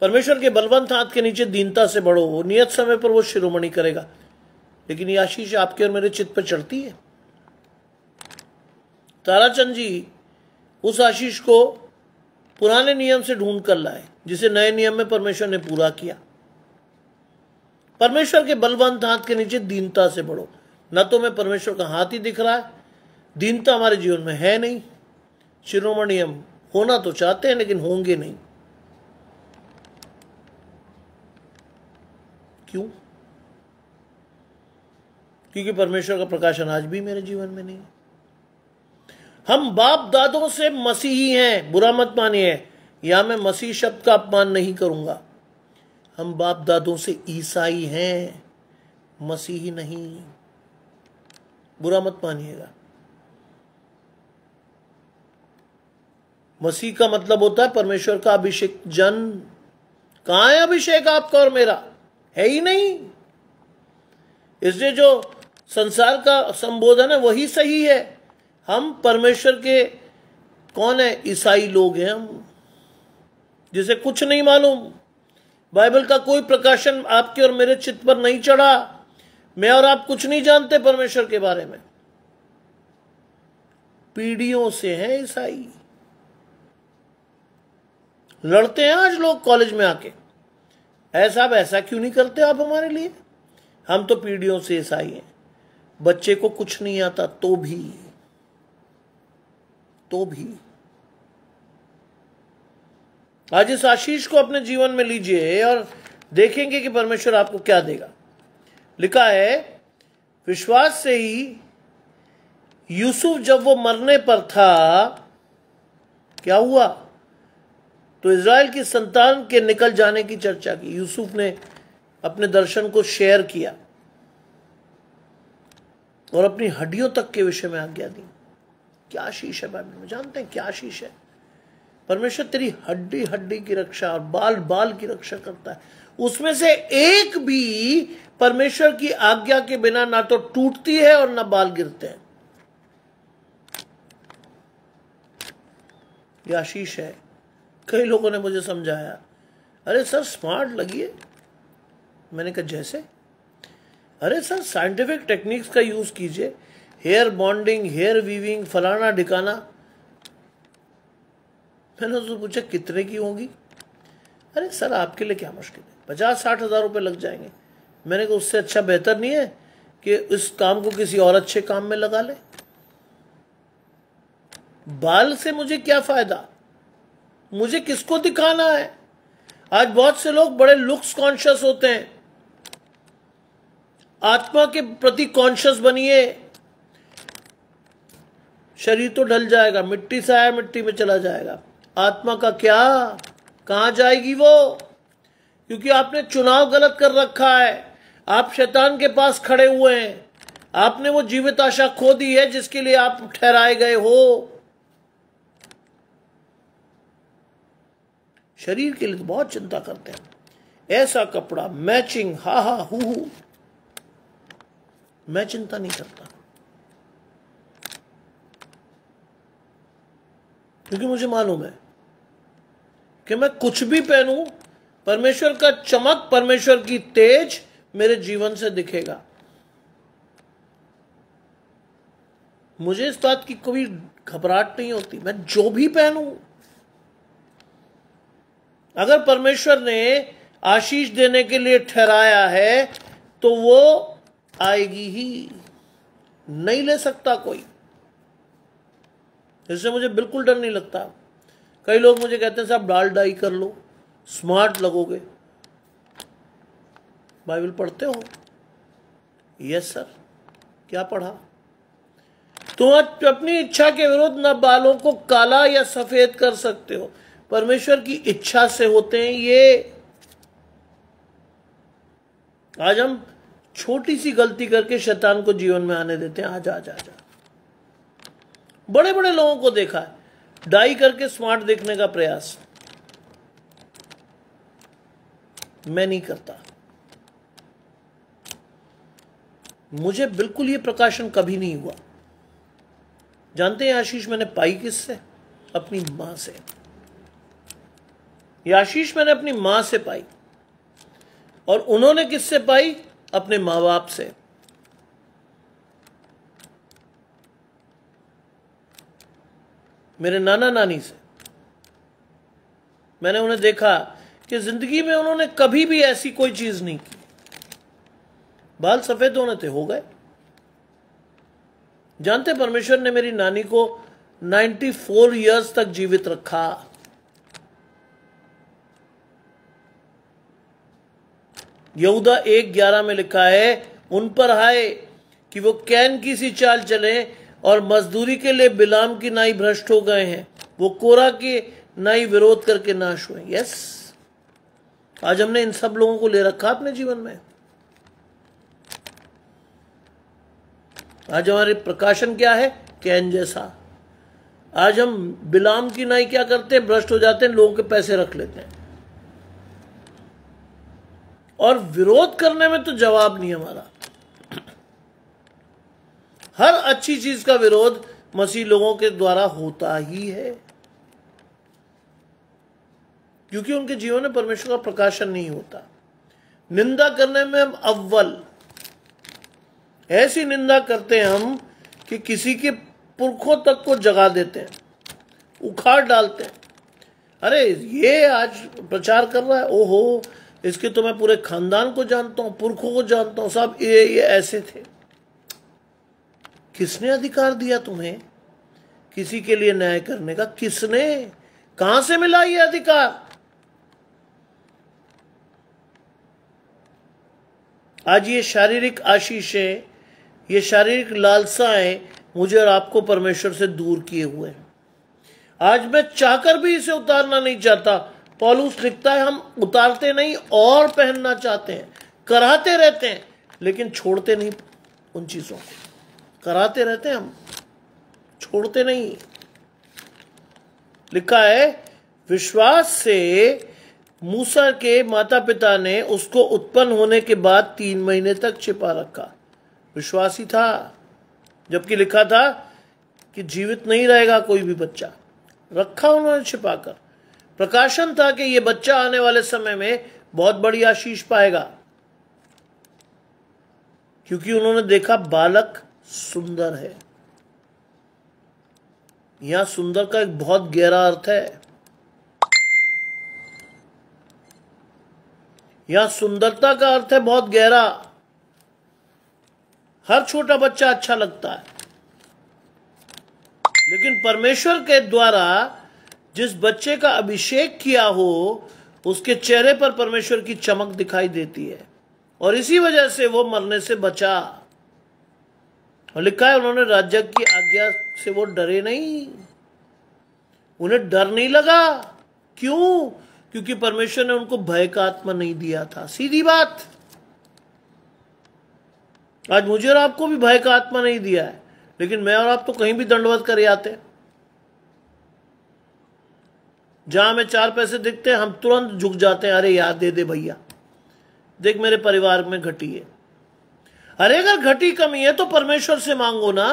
परमेश्वर के बलवंत हाथ के नीचे दीनता से बढ़ो वो नियत समय पर वो शिरोमणि करेगा लेकिन ये आशीष आपके और मेरे चित्त पर चढ़ती है ताराचंद जी उस आशीष को पुराने नियम से ढूंढ कर लाए जिसे नए नियम में परमेश्वर ने पूरा किया परमेश्वर के बलवंत हाथ के नीचे दीनता से बढ़ो न तो मैं परमेश्वर का हाथ ही दिख रहा है दीनता हमारे जीवन में है नहीं शिरोमणि हम होना तो चाहते हैं लेकिन होंगे नहीं क्यों क्योंकि परमेश्वर का प्रकाशन आज भी मेरे जीवन में नहीं हम बाप दादों से मसीही हैं बुरा मत मानिए या मैं मसीह शब्द का अपमान नहीं करूंगा हम बाप दादों से ईसाई हैं मसीही नहीं बुरा मत मानिएगा मसीह का मतलब होता है परमेश्वर का अभिषेक जन कहा है अभिषेक आपका और मेरा है ही नहीं इसलिए जो संसार का संबोधन है वही सही है हम परमेश्वर के कौन है ईसाई लोग हैं हम जिसे कुछ नहीं मालूम बाइबल का कोई प्रकाशन आपके और मेरे चित्त पर नहीं चढ़ा मैं और आप कुछ नहीं जानते परमेश्वर के बारे में पीढ़ियों से हैं ईसाई लड़ते हैं आज लोग कॉलेज में आके है साहब ऐसा क्यों नहीं करते आप हमारे लिए हम तो पीढ़ियों से ईसाई हैं बच्चे को कुछ नहीं आता तो भी तो भी आज इस आशीष को अपने जीवन में लीजिए और देखेंगे कि परमेश्वर आपको क्या देगा लिखा है विश्वास से ही यूसुफ जब वो मरने पर था क्या हुआ तो इसराइल की संतान के निकल जाने की चर्चा की यूसुफ ने अपने दर्शन को शेयर किया और अपनी हड्डियों तक के विषय में आज्ञा दी क्या शीश है बाइबल में जानते हैं क्या शीश है परमेश्वर तेरी हड्डी हड्डी की रक्षा और बाल बाल की रक्षा करता है उसमें से एक भी परमेश्वर की आज्ञा के बिना ना तो टूटती है और ना बाल गिरते हैं यह आशीष है कई लोगों ने मुझे समझाया अरे सर स्मार्ट लगिए मैंने कहा जैसे अरे सर साइंटिफिक टेक्निक्स का यूज़ कीजिए हेयर बॉन्डिंग हेयर वीविंग फलाना ढिकाना मैंने उससे पूछा कितने की होंगी अरे सर आपके लिए क्या मुश्किल है पचास साठ हज़ार रुपये लग जाएंगे मैंने कहा उससे अच्छा बेहतर नहीं है कि इस काम को किसी और अच्छे काम में लगा ले बाल से मुझे क्या फ़ायदा मुझे किसको दिखाना है आज बहुत से लोग बड़े लुक्स कॉन्शियस होते हैं आत्मा के प्रति कॉन्शियस बनिए शरीर तो ढल जाएगा मिट्टी से आया मिट्टी में चला जाएगा आत्मा का क्या कहा जाएगी वो क्योंकि आपने चुनाव गलत कर रखा है आप शैतान के पास खड़े हुए हैं आपने वो जीवित आशा खो दी है जिसके लिए आप ठहराए गए हो शरीर के लिए तो बहुत चिंता करते हैं ऐसा कपड़ा मैचिंग हा हा हु मैं चिंता नहीं करता क्योंकि मुझे मालूम है कि मैं कुछ भी पहनूं परमेश्वर का चमक परमेश्वर की तेज मेरे जीवन से दिखेगा मुझे इस बात की कोई घबराहट नहीं होती मैं जो भी पहनूं अगर परमेश्वर ने आशीष देने के लिए ठहराया है तो वो आएगी ही नहीं ले सकता कोई इससे मुझे बिल्कुल डर नहीं लगता कई लोग मुझे कहते हैं साहब डाल डाई कर लो स्मार्ट लगोगे बाइबल पढ़ते हो यस सर क्या पढ़ा तुम अपनी इच्छा के विरुद्ध न बालों को काला या सफेद कर सकते हो परमेश्वर की इच्छा से होते हैं ये आज हम छोटी सी गलती करके शैतान को जीवन में आने देते हैं आज आज आज बड़े बड़े लोगों को देखा है डाई करके स्मार्ट देखने का प्रयास मैं नहीं करता मुझे बिल्कुल ये प्रकाशन कभी नहीं हुआ जानते हैं आशीष मैंने पाई किससे अपनी मां से ये आशीष मैंने अपनी माँ से पाई और उन्होंने किससे पाई अपने माँ बाप से मेरे नाना नानी से मैंने उन्हें देखा कि जिंदगी में उन्होंने कभी भी ऐसी कोई चीज नहीं की बाल सफेद होने थे हो गए जानते परमेश्वर ने मेरी नानी को 94 इयर्स तक जीवित रखा यहूदा एक ग्यारह में लिखा है उन पर हाय कि वो कैन की सी चाल चले और मजदूरी के लिए बिलाम की नाई भ्रष्ट हो गए हैं वो कोरा के नाई विरोध करके नाश हुए यस आज हमने इन सब लोगों को ले रखा अपने जीवन में आज हमारे प्रकाशन क्या है कैन जैसा आज हम बिलाम की नाई क्या करते हैं भ्रष्ट हो जाते हैं लोगों के पैसे रख लेते हैं और विरोध करने में तो जवाब नहीं हमारा हर अच्छी चीज का विरोध मसीह लोगों के द्वारा होता ही है क्योंकि उनके जीवन में परमेश्वर का प्रकाशन नहीं होता निंदा करने में हम अव्वल ऐसी निंदा करते हैं हम कि किसी के पुरखों तक को जगा देते हैं उखाड़ डालते हैं अरे ये आज प्रचार कर रहा है ओहो इसके तो मैं पूरे खानदान को जानता हूं पुरखों को जानता हूं साहब ये ये ऐसे थे किसने अधिकार दिया तुम्हें किसी के लिए न्याय करने का किसने कहां से मिला ये अधिकार आज ये शारीरिक आशीषें ये शारीरिक लालसाएं मुझे और आपको परमेश्वर से दूर किए हुए हैं आज मैं चाहकर भी इसे उतारना नहीं चाहता पॉलूस लिखता है हम उतारते नहीं और पहनना चाहते हैं कराते रहते हैं लेकिन छोड़ते नहीं उन चीजों को कराते रहते हैं हम छोड़ते नहीं लिखा है विश्वास से मूसा के माता पिता ने उसको उत्पन्न होने के बाद तीन महीने तक छिपा रखा विश्वास ही था जबकि लिखा था कि जीवित नहीं रहेगा कोई भी बच्चा रखा उन्होंने छिपाकर प्रकाशन था कि यह बच्चा आने वाले समय में बहुत बड़ी आशीष पाएगा क्योंकि उन्होंने देखा बालक सुंदर है यहां सुंदर का एक बहुत गहरा अर्थ है यहां सुंदरता का अर्थ है बहुत गहरा हर छोटा बच्चा अच्छा लगता है लेकिन परमेश्वर के द्वारा जिस बच्चे का अभिषेक किया हो उसके चेहरे पर परमेश्वर की चमक दिखाई देती है और इसी वजह से वो मरने से बचा और लिखा है उन्होंने राज्य की आज्ञा से वो डरे नहीं उन्हें डर नहीं लगा क्यों क्योंकि परमेश्वर ने उनको भय का आत्मा नहीं दिया था सीधी बात आज मुझे और आपको भी भय का आत्मा नहीं दिया है लेकिन मैं और आप तो कहीं भी दंडवत कर आते हैं जहां हमें चार पैसे दिखते हैं हम तुरंत झुक जाते हैं अरे यार दे दे भैया देख मेरे परिवार में घटी है अरे अगर घटी कमी है तो परमेश्वर से मांगो ना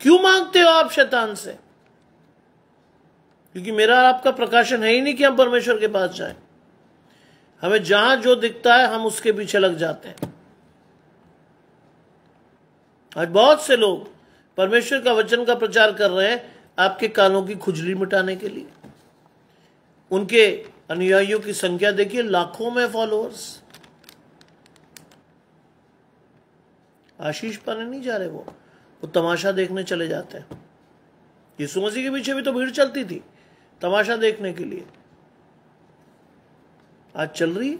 क्यों मांगते हो आप शैतान से क्योंकि मेरा आपका प्रकाशन है ही नहीं कि हम परमेश्वर के पास जाएं हमें जहां जो दिखता है हम उसके पीछे लग जाते हैं आज बहुत से लोग परमेश्वर का वचन का प्रचार कर रहे हैं आपके कानों की खुजली मिटाने के लिए उनके अनुयायियों की संख्या देखिए लाखों में फॉलोअर्स आशीष पाने नहीं जा रहे वो वो तमाशा देखने चले जाते हैं यीशु मसीह के पीछे भी तो भीड़ चलती थी तमाशा देखने के लिए आज चल रही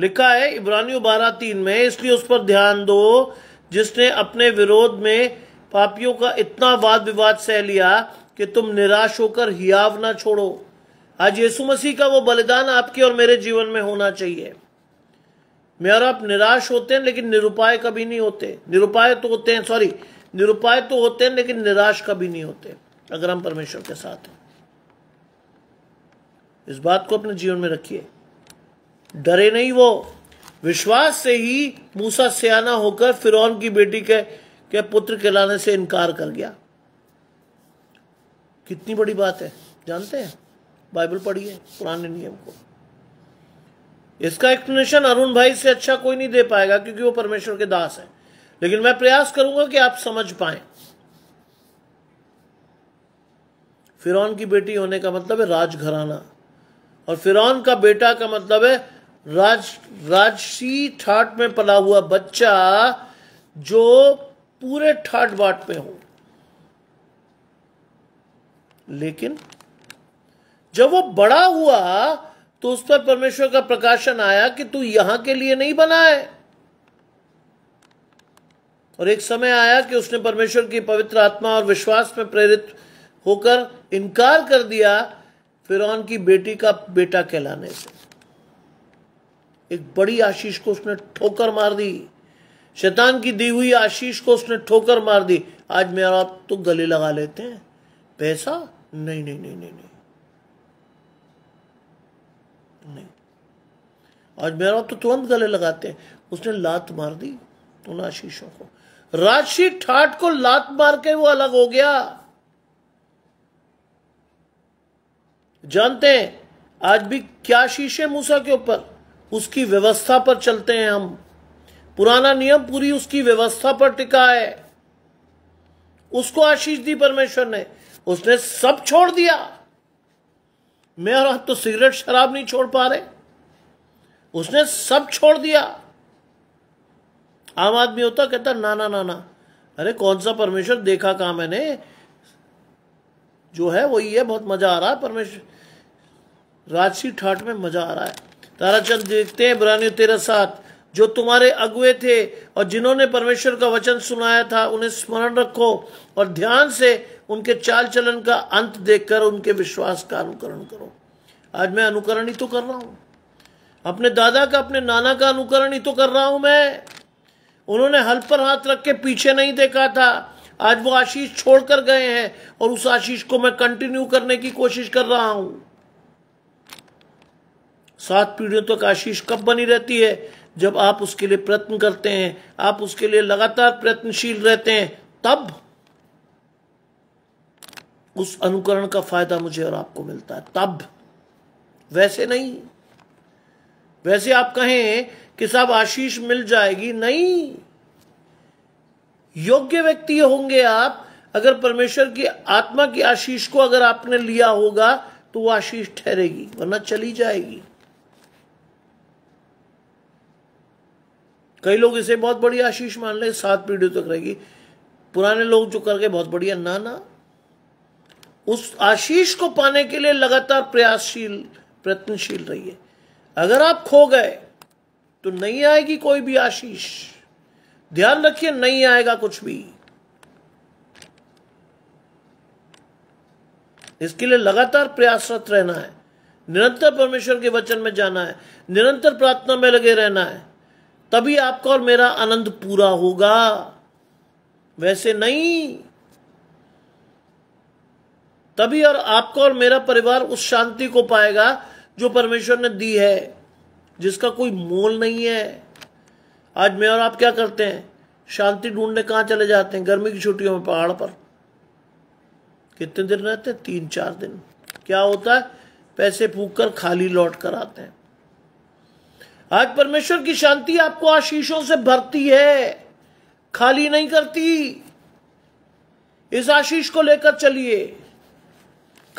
लिखा है इब्रानियों बारह तीन में इसलिए उस पर ध्यान दो जिसने अपने विरोध में पापियों का इतना वाद विवाद सह लिया कि तुम निराश होकर हियाव ना छोड़ो आज यीशु मसीह का वो बलिदान आपके और मेरे जीवन में होना चाहिए मैं और आप निराश होते हैं लेकिन निरुपाय कभी नहीं होते निरुपाय तो होते हैं सॉरी निरुपाय तो होते हैं लेकिन निराश कभी नहीं होते अगर हम परमेश्वर के साथ हैं इस बात को अपने जीवन में रखिए डरे नहीं वो विश्वास से ही मूसा सयाना होकर फिरौन की बेटी के, के पुत्र कहलाने से इनकार कर गया कितनी बड़ी बात है जानते हैं बाइबल पढ़िए पुराने नियम को इसका एक्सप्लेनेशन अरुण भाई से अच्छा कोई नहीं दे पाएगा क्योंकि वो परमेश्वर के दास है लेकिन मैं प्रयास करूंगा कि आप समझ पाए फिरौन की बेटी होने का मतलब है राजघराना और फिरौन का बेटा का मतलब है राज राजसी ठाट में पला हुआ बच्चा जो पूरे ठाट बाट पे हो लेकिन जब वो बड़ा हुआ तो उस पर परमेश्वर का प्रकाशन आया कि तू यहां के लिए नहीं बना है और एक समय आया कि उसने परमेश्वर की पवित्र आत्मा और विश्वास में प्रेरित होकर इनकार कर दिया फिर की बेटी का बेटा कहलाने से एक बड़ी आशीष को उसने ठोकर मार दी शैतान की दी हुई आशीष को उसने ठोकर मार दी आज मेरा आप तो गले लगा लेते हैं पैसा नहीं नहीं नहीं नहीं नहीं नहीं आज मेरा तो तुरंत गले लगाते हैं उसने लात मार दी उन आशीषों को राशि ठाट को लात मार के वो अलग हो गया जानते हैं आज भी क्या शीशे मूसा के ऊपर उसकी व्यवस्था पर चलते हैं हम पुराना नियम पूरी उसकी व्यवस्था पर टिका है उसको आशीष दी परमेश्वर ने उसने सब छोड़ दिया मैं और आप तो सिगरेट शराब नहीं छोड़ पा रहे उसने सब छोड़ दिया आम आदमी होता कहता ना ना ना ना अरे कौन सा परमेश्वर देखा कहा मैंने जो है वो ये बहुत मजा आ रहा है परमेश्वर राजसी ठाट में मजा आ रहा है ताराचंद देखते हैं बुरानियों तेरा साथ जो तुम्हारे अगुए थे और जिन्होंने परमेश्वर का वचन सुनाया था उन्हें स्मरण रखो और ध्यान से उनके चाल चलन का अंत देखकर उनके विश्वास का अनुकरण करो आज मैं अनुकरण ही तो कर रहा हूं अपने दादा का अपने नाना का अनुकरण ही तो कर रहा हूं मैं उन्होंने हल पर हाथ रख के पीछे नहीं देखा था आज वो आशीष छोड़कर गए हैं और उस आशीष को मैं कंटिन्यू करने की कोशिश कर रहा हूं सात पीढ़ियों तक तो आशीष कब बनी रहती है जब आप उसके लिए प्रयत्न करते हैं आप उसके लिए लगातार प्रयत्नशील रहते हैं तब उस अनुकरण का फायदा मुझे और आपको मिलता है तब वैसे नहीं वैसे आप कहें कि साहब आशीष मिल जाएगी नहीं योग्य व्यक्ति होंगे आप अगर परमेश्वर की आत्मा की आशीष को अगर आपने लिया होगा तो वो आशीष ठहरेगी वरना चली जाएगी कई लोग इसे बहुत बड़ी आशीष मान ले सात पीढ़ियों तक रहेगी पुराने लोग जो कर गए बहुत बढ़िया ना ना उस आशीष को पाने के लिए लगातार प्रयासशील प्रयत्नशील रहिए अगर आप खो गए तो नहीं आएगी कोई भी आशीष ध्यान रखिए नहीं आएगा कुछ भी इसके लिए लगातार प्रयासरत रहना है निरंतर परमेश्वर के वचन में जाना है निरंतर प्रार्थना में लगे रहना है तभी आपका और मेरा आनंद पूरा होगा वैसे नहीं तभी और आपका और मेरा परिवार उस शांति को पाएगा जो परमेश्वर ने दी है जिसका कोई मोल नहीं है आज मैं और आप क्या करते हैं शांति ढूंढने कहां चले जाते हैं गर्मी की छुट्टियों में पहाड़ पर कितने दिन रहते हैं तीन चार दिन क्या होता है पैसे फूक कर खाली लौट कर आते हैं आज परमेश्वर की शांति आपको आशीषों से भरती है खाली नहीं करती इस आशीष को लेकर चलिए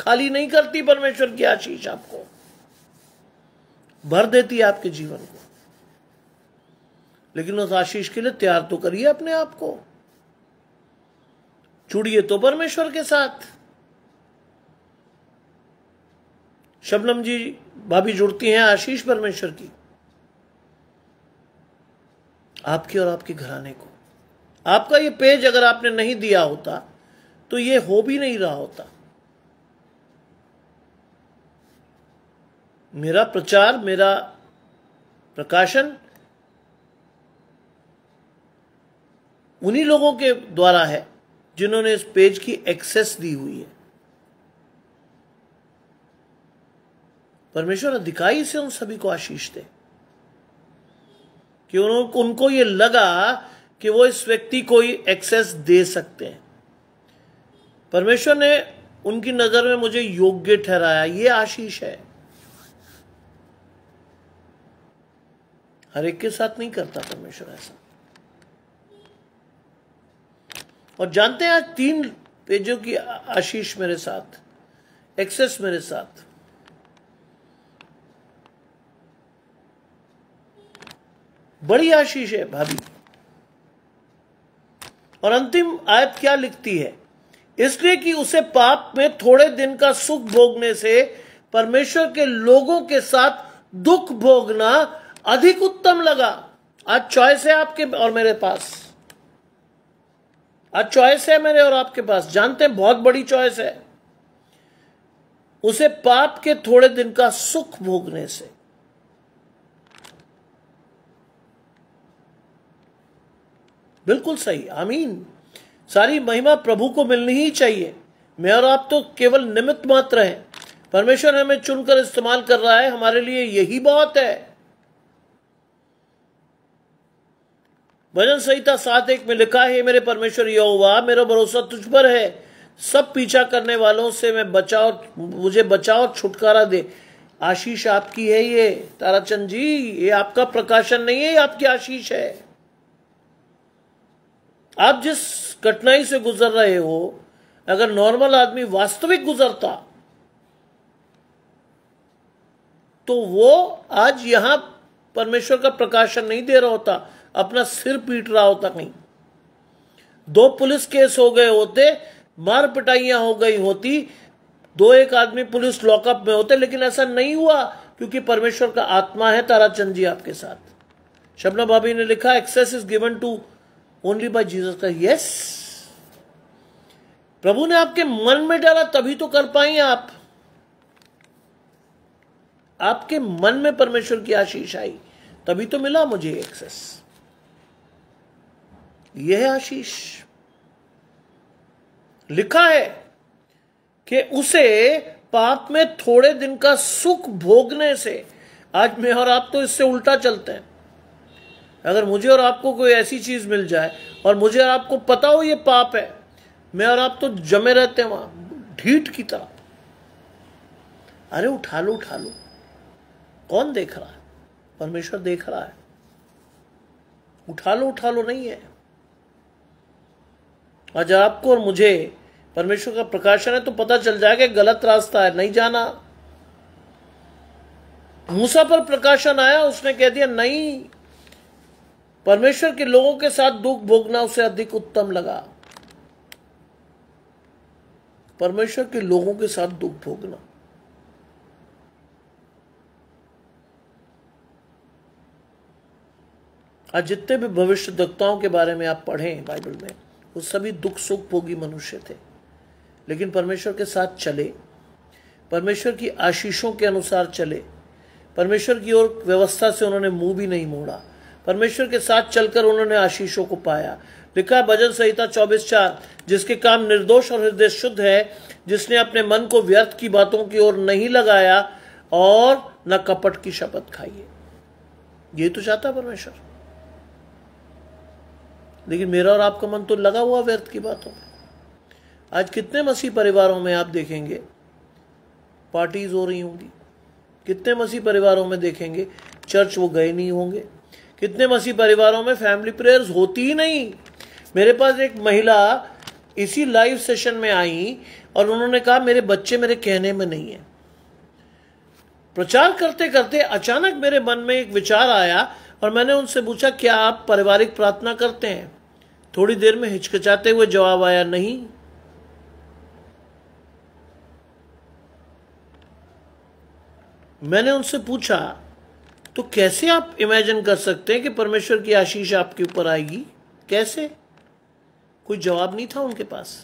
खाली नहीं करती परमेश्वर की आशीष आपको भर देती है आपके जीवन को लेकिन उस आशीष के लिए तैयार तो करिए अपने आप को जुड़िए तो परमेश्वर के साथ शबनम जी भाभी जुड़ती हैं आशीष परमेश्वर की आपके और आपके घराने को आपका ये पेज अगर आपने नहीं दिया होता तो ये हो भी नहीं रहा होता मेरा प्रचार मेरा प्रकाशन उन्हीं लोगों के द्वारा है जिन्होंने इस पेज की एक्सेस दी हुई है परमेश्वर अधिकारी से उन सभी को आशीष दे कि उनको उनको ये लगा कि वो इस व्यक्ति को ही एक्सेस दे सकते हैं परमेश्वर ने उनकी नजर में मुझे योग्य ठहराया ये आशीष है हर एक के साथ नहीं करता परमेश्वर ऐसा और जानते हैं आज तीन पेजों की आशीष मेरे साथ एक्सेस मेरे साथ बड़ी आशीष है भाभी और अंतिम आयत क्या लिखती है इसलिए कि उसे पाप में थोड़े दिन का सुख भोगने से परमेश्वर के लोगों के साथ दुख भोगना अधिक उत्तम लगा आज चॉइस है आपके और मेरे पास आज चॉइस है मेरे और आपके पास जानते हैं बहुत बड़ी चॉइस है उसे पाप के थोड़े दिन का सुख भोगने से बिल्कुल सही आमीन सारी महिमा प्रभु को मिलनी ही चाहिए मैं और आप तो केवल निमित्त मात्र हैं परमेश्वर हमें चुनकर इस्तेमाल कर रहा है हमारे लिए यही बहुत है भजन संहिता सात एक में लिखा है मेरे परमेश्वर यह हुआ मेरा भरोसा तुझ पर है सब पीछा करने वालों से मैं बचाओ मुझे बचाओ छुटकारा दे आशीष आपकी है ये ताराचंद जी ये आपका प्रकाशन नहीं है आपकी आशीष है आप जिस कठिनाई से गुजर रहे हो अगर नॉर्मल आदमी वास्तविक गुजरता तो वो आज यहां परमेश्वर का प्रकाशन नहीं दे रहा होता अपना सिर पीट रहा होता कहीं दो पुलिस केस हो गए होते मार पिटाइयां हो गई होती दो एक आदमी पुलिस लॉकअप में होते लेकिन ऐसा नहीं हुआ क्योंकि परमेश्वर का आत्मा है ताराचंद जी आपके साथ शबना भाभी ने लिखा access is given to only by Jesus का यस प्रभु ने आपके मन में डाला तभी तो कर पाई आप आपके मन में परमेश्वर की आशीष आई तभी तो मिला मुझे एक्सेस यह आशीष लिखा है कि उसे पाप में थोड़े दिन का सुख भोगने से आज मैं और आप तो इससे उल्टा चलते हैं अगर मुझे और आपको कोई ऐसी चीज मिल जाए और मुझे और आपको पता हो ये पाप है मैं और आप तो जमे रहते हैं वहां ढीठ की तरह अरे उठा लो उठा लो कौन देख रहा है परमेश्वर देख रहा है उठा लो उठा लो नहीं है आज आपको और मुझे परमेश्वर का प्रकाशन है तो पता चल जाएगा गलत रास्ता है नहीं जाना मूसा पर प्रकाशन आया उसने कह दिया नहीं परमेश्वर के लोगों के साथ दुख भोगना उसे अधिक उत्तम लगा परमेश्वर के लोगों के साथ दुख भोगना आज जितने भी भविष्य दत्ताओं के बारे में आप पढ़ें बाइबल में वो सभी दुख सुख भोगी मनुष्य थे लेकिन परमेश्वर के साथ चले परमेश्वर की आशीषों के अनुसार चले परमेश्वर की ओर व्यवस्था से उन्होंने मुंह भी नहीं मोड़ा परमेश्वर के साथ चलकर उन्होंने आशीषों को पाया लिखा भजन संहिता चौबीस चार जिसके काम निर्दोष और हृदय शुद्ध है जिसने अपने मन को व्यर्थ की बातों की ओर नहीं लगाया और न कपट की शपथ खाई ये तो चाहता परमेश्वर लेकिन मेरा और आपका मन तो लगा हुआ व्यर्थ की बातों में आज कितने मसीह परिवारों में आप देखेंगे पार्टीज हो रही होंगी कितने मसीह परिवारों में देखेंगे चर्च वो गए नहीं होंगे कितने मसीह परिवारों में फैमिली प्रेयर्स होती ही नहीं मेरे पास एक महिला इसी लाइव सेशन में आई और उन्होंने कहा मेरे बच्चे मेरे कहने में नहीं है प्रचार करते करते अचानक मेरे मन में एक विचार आया और मैंने उनसे पूछा क्या आप पारिवारिक प्रार्थना करते हैं थोड़ी देर में हिचकिचाते हुए जवाब आया नहीं मैंने उनसे पूछा तो कैसे आप इमेजिन कर सकते हैं कि परमेश्वर की आशीष आपके ऊपर आएगी कैसे कोई जवाब नहीं था उनके पास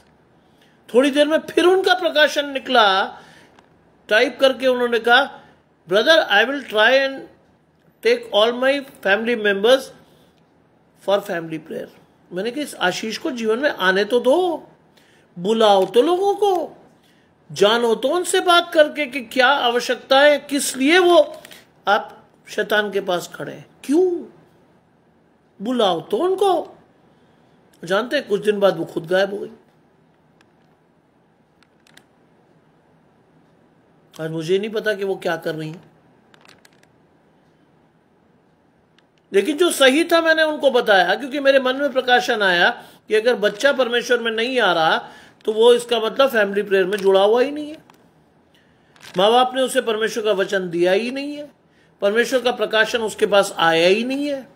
थोड़ी देर में फिर उनका प्रकाशन निकला टाइप करके उन्होंने कहा brother I will try and take all my family members for family prayer मैंने कहा इस आशीष को जीवन में आने तो दो बुलाओ तो लोगों को जानो तो उनसे बात करके कि क्या आवश्यकता है किस लिए वो आप शैतान के पास खड़े हैं क्यों बुलाओ तो उनको जानते हैं कुछ दिन बाद वो खुद गायब हो गई आज मुझे नहीं पता कि वो क्या कर रही है लेकिन जो सही था मैंने उनको बताया क्योंकि मेरे मन में प्रकाशन आया कि अगर बच्चा परमेश्वर में नहीं आ रहा तो वो इसका मतलब फैमिली प्रेयर में जुड़ा हुआ ही नहीं है माँ बाप ने उसे परमेश्वर का वचन दिया ही नहीं है परमेश्वर का प्रकाशन उसके पास आया ही नहीं है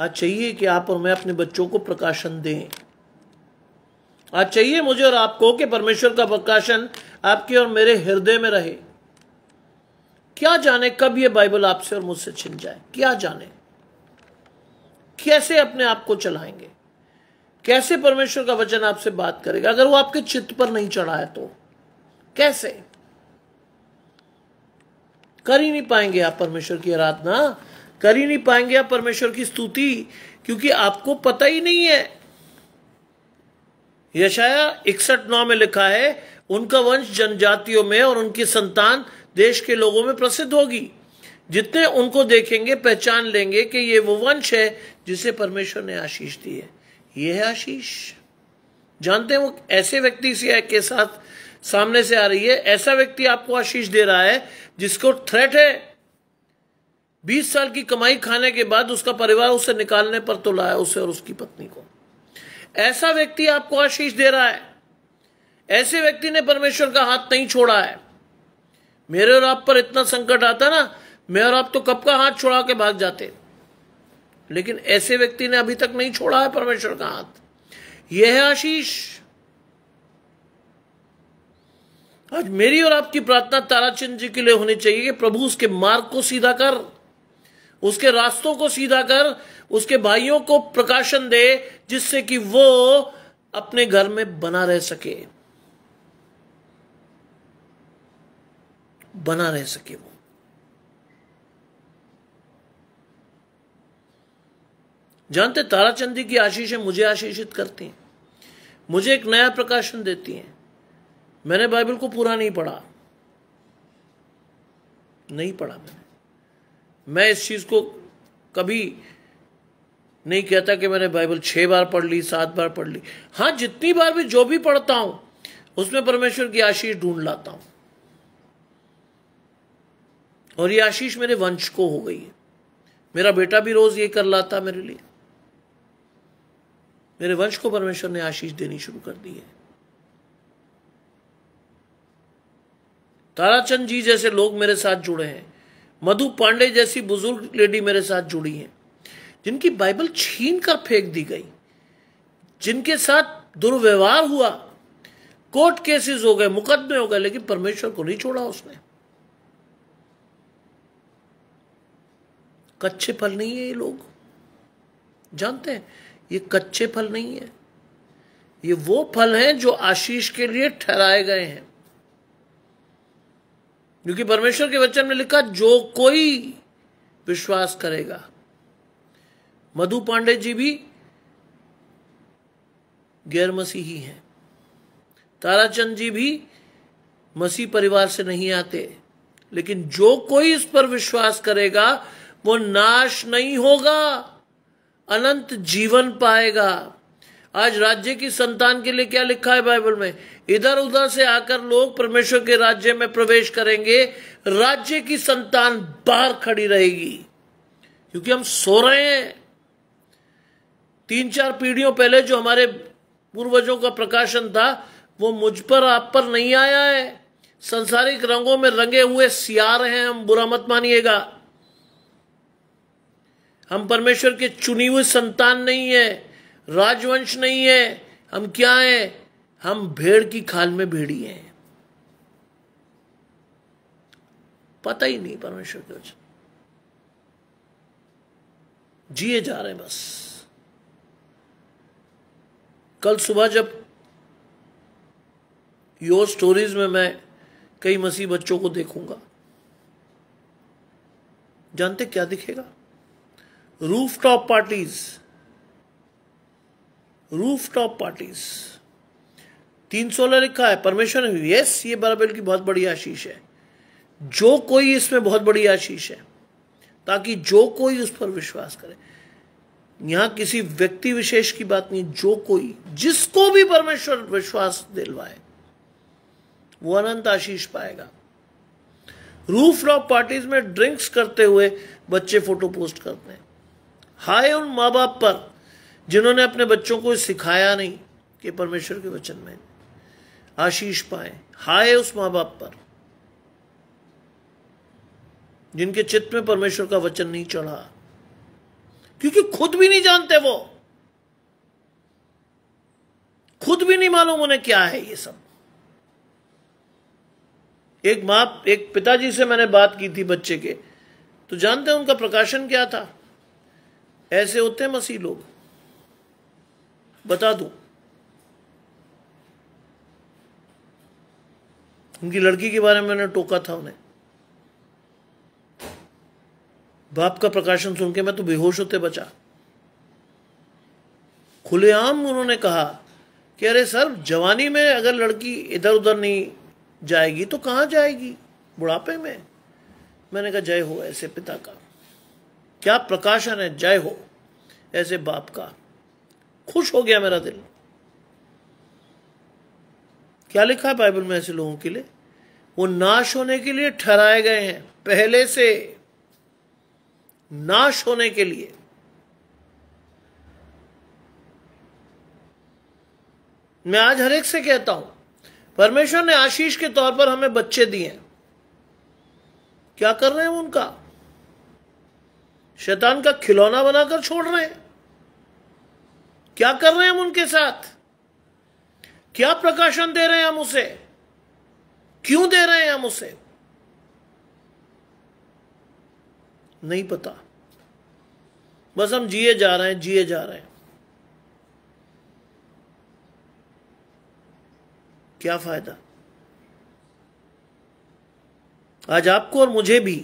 आज चाहिए कि आप और मैं अपने बच्चों को प्रकाशन दें आज चाहिए मुझे और आपको कि परमेश्वर का प्रकाशन आपके और मेरे हृदय में रहे क्या जाने कब ये बाइबल आपसे और मुझसे छिन जाए क्या जाने कैसे अपने आप को चलाएंगे कैसे परमेश्वर का वचन आपसे बात करेगा अगर वो आपके चित्त पर नहीं चढ़ा है तो कैसे कर ही नहीं पाएंगे आप परमेश्वर की आराधना कर ही नहीं पाएंगे आप परमेश्वर की स्तुति क्योंकि आपको पता ही नहीं है यशाया इकसठ नौ में लिखा है उनका वंश जनजातियों में और उनकी संतान देश के लोगों में प्रसिद्ध होगी जितने उनको देखेंगे पहचान लेंगे कि ये वो वंश है जिसे परमेश्वर ने आशीष दी है ये है आशीष जानते हैं वो ऐसे व्यक्ति से के साथ सामने से आ रही है ऐसा व्यक्ति आपको आशीष दे रहा है जिसको थ्रेट है बीस साल की कमाई खाने के बाद उसका परिवार उसे निकालने पर तो लाया उसे और उसकी पत्नी को ऐसा व्यक्ति आपको आशीष दे रहा है ऐसे व्यक्ति ने परमेश्वर का हाथ नहीं छोड़ा है मेरे और आप पर इतना संकट आता ना मैं और आप तो कब का हाथ छोड़ा के भाग जाते लेकिन ऐसे व्यक्ति ने अभी तक नहीं छोड़ा है परमेश्वर का हाथ यह है आशीष आज मेरी और आपकी प्रार्थना ताराचंद जी के लिए होनी चाहिए कि प्रभु उसके मार्ग को सीधा कर उसके रास्तों को सीधा कर उसके भाइयों को प्रकाशन दे जिससे कि वो अपने घर में बना रह सके बना रह सके वो जानते ताराचंद जी की आशीषें मुझे आशीषित करती हैं मुझे एक नया प्रकाशन देती हैं मैंने बाइबल को पूरा नहीं पढ़ा नहीं पढ़ा मैंने मैं इस चीज को कभी नहीं कहता कि मैंने बाइबल छह बार पढ़ ली सात बार पढ़ ली हां जितनी बार भी जो भी पढ़ता हूं उसमें परमेश्वर की आशीष ढूंढ लाता हूं और ये आशीष मेरे वंश को हो गई है मेरा बेटा भी रोज ये कर लाता मेरे लिए मेरे वंश को परमेश्वर ने आशीष देनी शुरू कर दी है ताराचंद जी जैसे लोग मेरे साथ जुड़े हैं मधु पांडे जैसी बुजुर्ग लेडी मेरे साथ जुड़ी हैं जिनकी बाइबल छीन कर फेंक दी गई जिनके साथ दुर्व्यवहार हुआ कोर्ट केसेस हो गए मुकदमे हो गए लेकिन परमेश्वर को नहीं छोड़ा उसने कच्चे फल नहीं है ये लोग जानते हैं ये कच्चे फल नहीं है ये वो फल हैं जो आशीष के लिए ठहराए गए हैं क्योंकि परमेश्वर के वचन में लिखा जो कोई विश्वास करेगा मधु पांडे जी भी गैर मसीही हैं ताराचंद जी भी मसीह परिवार से नहीं आते लेकिन जो कोई इस पर विश्वास करेगा वो नाश नहीं होगा अनंत जीवन पाएगा आज राज्य की संतान के लिए क्या लिखा है बाइबल में इधर उधर से आकर लोग परमेश्वर के राज्य में प्रवेश करेंगे राज्य की संतान बाहर खड़ी रहेगी क्योंकि हम सो रहे हैं तीन चार पीढ़ियों पहले जो हमारे पूर्वजों का प्रकाशन था वो मुझ पर आप पर नहीं आया है संसारिक रंगों में रंगे हुए सियार हैं हम बुरा मत मानिएगा हम परमेश्वर के चुनी हुए संतान नहीं है राजवंश नहीं है हम क्या है हम भेड़ की खाल में भेड़ी हैं पता ही नहीं परमेश्वर के वचन जिए जा रहे हैं बस कल सुबह जब योर स्टोरीज में मैं कई मसीह बच्चों को देखूंगा जानते क्या दिखेगा roof parties roof top parties तीन सोलह लिखा है परमेश्वर ने यस ये बराबर की बहुत बड़ी आशीष है जो कोई इसमें बहुत बड़ी आशीष है ताकि जो कोई उस पर विश्वास करे यहां किसी व्यक्ति विशेष की बात नहीं जो कोई जिसको भी परमेश्वर विश्वास दिलवाए वो अनंत आशीष पाएगा रूफ टॉप पार्टीज में ड्रिंक्स करते हुए बच्चे फोटो पोस्ट करते हैं हाय उन माँ बाप पर जिन्होंने अपने बच्चों को सिखाया नहीं कि परमेश्वर के वचन में आशीष पाए हाय उस माँ बाप पर जिनके चित्त में परमेश्वर का वचन नहीं चढ़ा क्योंकि खुद भी नहीं जानते वो खुद भी नहीं मालूम उन्हें क्या है ये सब एक माँ एक पिताजी से मैंने बात की थी बच्चे के तो जानते हैं उनका प्रकाशन क्या था ऐसे होते हैं मसीह लोग बता दो उनकी लड़की के बारे में मैंने टोका था उन्हें बाप का प्रकाशन सुन के मैं तो बेहोश होते बचा खुलेआम उन्होंने कहा कि अरे सर जवानी में अगर लड़की इधर उधर नहीं जाएगी तो कहां जाएगी बुढ़ापे में मैंने कहा जय हो ऐसे पिता का क्या प्रकाशन है जय हो ऐसे बाप का खुश हो गया मेरा दिल क्या लिखा है बाइबल में ऐसे लोगों के लिए वो नाश होने के लिए ठहराए गए हैं पहले से नाश होने के लिए मैं आज हर एक से कहता हूं परमेश्वर ने आशीष के तौर पर हमें बच्चे दिए क्या कर रहे हैं उनका शैतान का खिलौना बनाकर छोड़ रहे हैं क्या कर रहे हैं हम उनके साथ क्या प्रकाशन दे रहे हैं हम उसे क्यों दे रहे हैं हम उसे नहीं पता बस हम जिए जा रहे हैं जिए जा रहे हैं क्या फायदा आज आपको और मुझे भी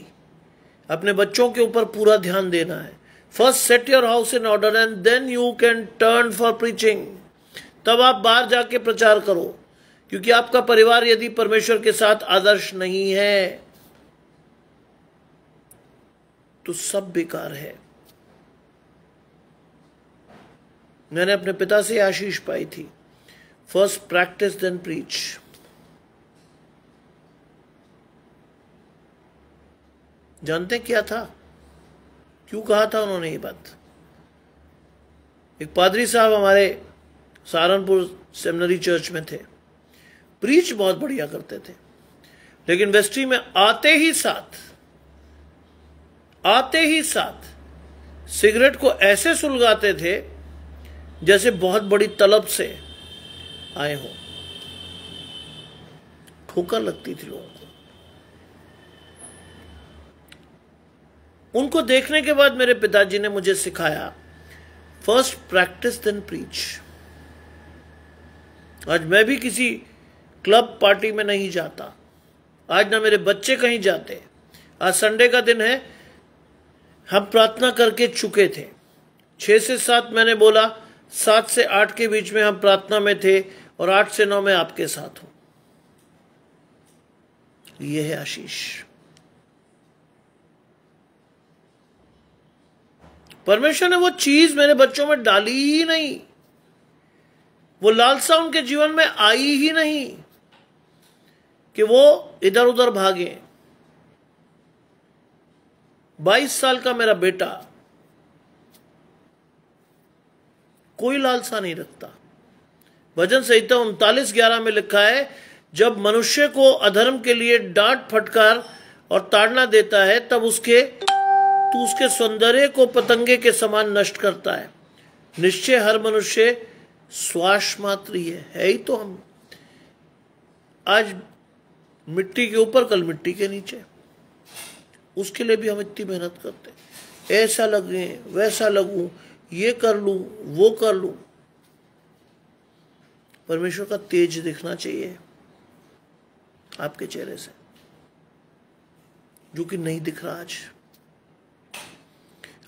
अपने बच्चों के ऊपर पूरा ध्यान देना है first set your house in order and then you can turn for preaching तब आप बाहर जाके प्रचार करो क्योंकि आपका परिवार यदि परमेश्वर के साथ आदर्श नहीं है तो सब बेकार है मैंने अपने पिता से आशीष पाई थी फर्स्ट प्रैक्टिस देन प्रीच जानते क्या था क्यों कहा था उन्होंने ये बात एक पादरी साहब हमारे सहारनपुर सेमनरी चर्च में थे प्रीच बहुत बढ़िया करते थे लेकिन वेस्ट्री में आते ही साथ आते ही साथ सिगरेट को ऐसे सुलगाते थे जैसे बहुत बड़ी तलब से आए हों ठोकर लगती थी लोगों उनको देखने के बाद मेरे पिताजी ने मुझे सिखाया फर्स्ट प्रैक्टिस देन प्रीच आज मैं भी किसी क्लब पार्टी में नहीं जाता आज ना मेरे बच्चे कहीं जाते आज संडे का दिन है हम प्रार्थना करके चुके थे छः से सात मैंने बोला सात से आठ के बीच में हम प्रार्थना में थे और आठ से नौ में आपके साथ हूं यह है आशीष परमेश्वर ने वो चीज मेरे बच्चों में डाली ही नहीं वो लालसा उनके जीवन में आई ही नहीं कि वो इधर उधर भागे 22 साल का मेरा बेटा कोई लालसा नहीं रखता भजन संहिता उनतालीस ग्यारह में लिखा है जब मनुष्य को अधर्म के लिए डांट फटकार और ताड़ना देता है तब उसके तू तो उसके सौंदर्य को पतंगे के समान नष्ट करता है निश्चय हर मनुष्य श्वास मात्र ही है, है ही तो हम आज मिट्टी के ऊपर कल मिट्टी के नीचे उसके लिए भी हम इतनी मेहनत करते ऐसा लगे वैसा लगूं ये कर लूं वो कर लूं परमेश्वर का तेज दिखना चाहिए आपके चेहरे से जो कि नहीं दिख रहा आज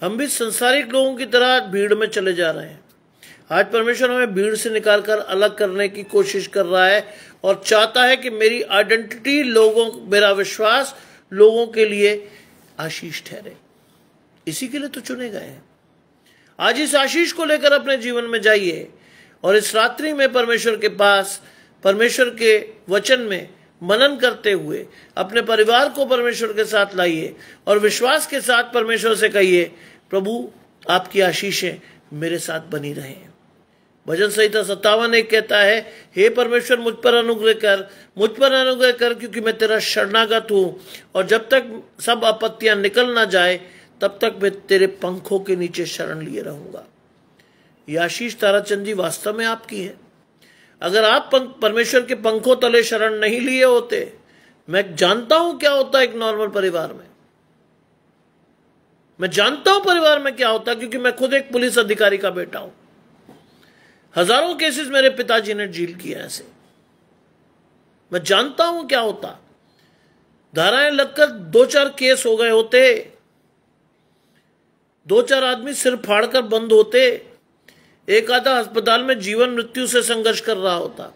हम भी संसारिक लोगों की तरह भीड़ में चले जा रहे हैं आज परमेश्वर हमें भीड़ से निकाल कर अलग करने की कोशिश कर रहा है और चाहता है कि मेरी आइडेंटिटी लोगों मेरा विश्वास लोगों के लिए आशीष ठहरे इसी के लिए तो चुने गए हैं आज इस आशीष को लेकर अपने जीवन में जाइए और इस रात्रि में परमेश्वर के पास परमेश्वर के वचन में मनन करते हुए अपने परिवार को परमेश्वर के साथ लाइए और विश्वास के साथ परमेश्वर से कहिए प्रभु आपकी आशीषें मेरे साथ बनी रहे भजन संहिता सत्तावन एक कहता है हे परमेश्वर मुझ पर अनुग्रह कर मुझ पर अनुग्रह कर क्योंकि मैं तेरा शरणागत हूं और जब तक सब आपत्तियां निकल ना जाए तब तक मैं तेरे पंखों के नीचे शरण लिए रहूंगा यह आशीष ताराचंद जी वास्तव में आपकी है अगर आप परमेश्वर के पंखों तले शरण नहीं लिए होते मैं जानता हूं क्या होता है एक नॉर्मल परिवार में मैं जानता हूं परिवार में क्या होता क्योंकि मैं खुद एक पुलिस अधिकारी का बेटा हूं हजारों केसेस मेरे पिताजी ने जील किए ऐसे मैं जानता हूं क्या होता धाराएं लगकर दो चार केस हो गए होते दो चार आदमी सिर फाड़कर बंद होते एक आधा अस्पताल में जीवन मृत्यु से संघर्ष कर रहा होता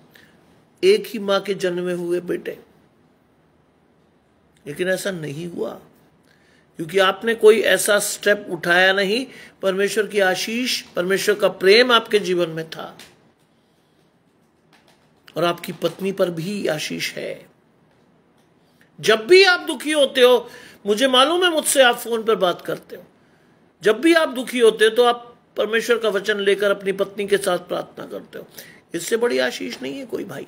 एक ही मां के जन्मे हुए बेटे लेकिन ऐसा नहीं हुआ क्योंकि आपने कोई ऐसा स्टेप उठाया नहीं परमेश्वर की आशीष परमेश्वर का प्रेम आपके जीवन में था और आपकी पत्नी पर भी आशीष है जब भी आप दुखी होते हो मुझे मालूम है मुझसे आप फोन पर बात करते हो जब भी आप दुखी होते हो तो आप परमेश्वर का वचन लेकर अपनी पत्नी के साथ प्रार्थना करते हो इससे बड़ी आशीष नहीं है कोई भाई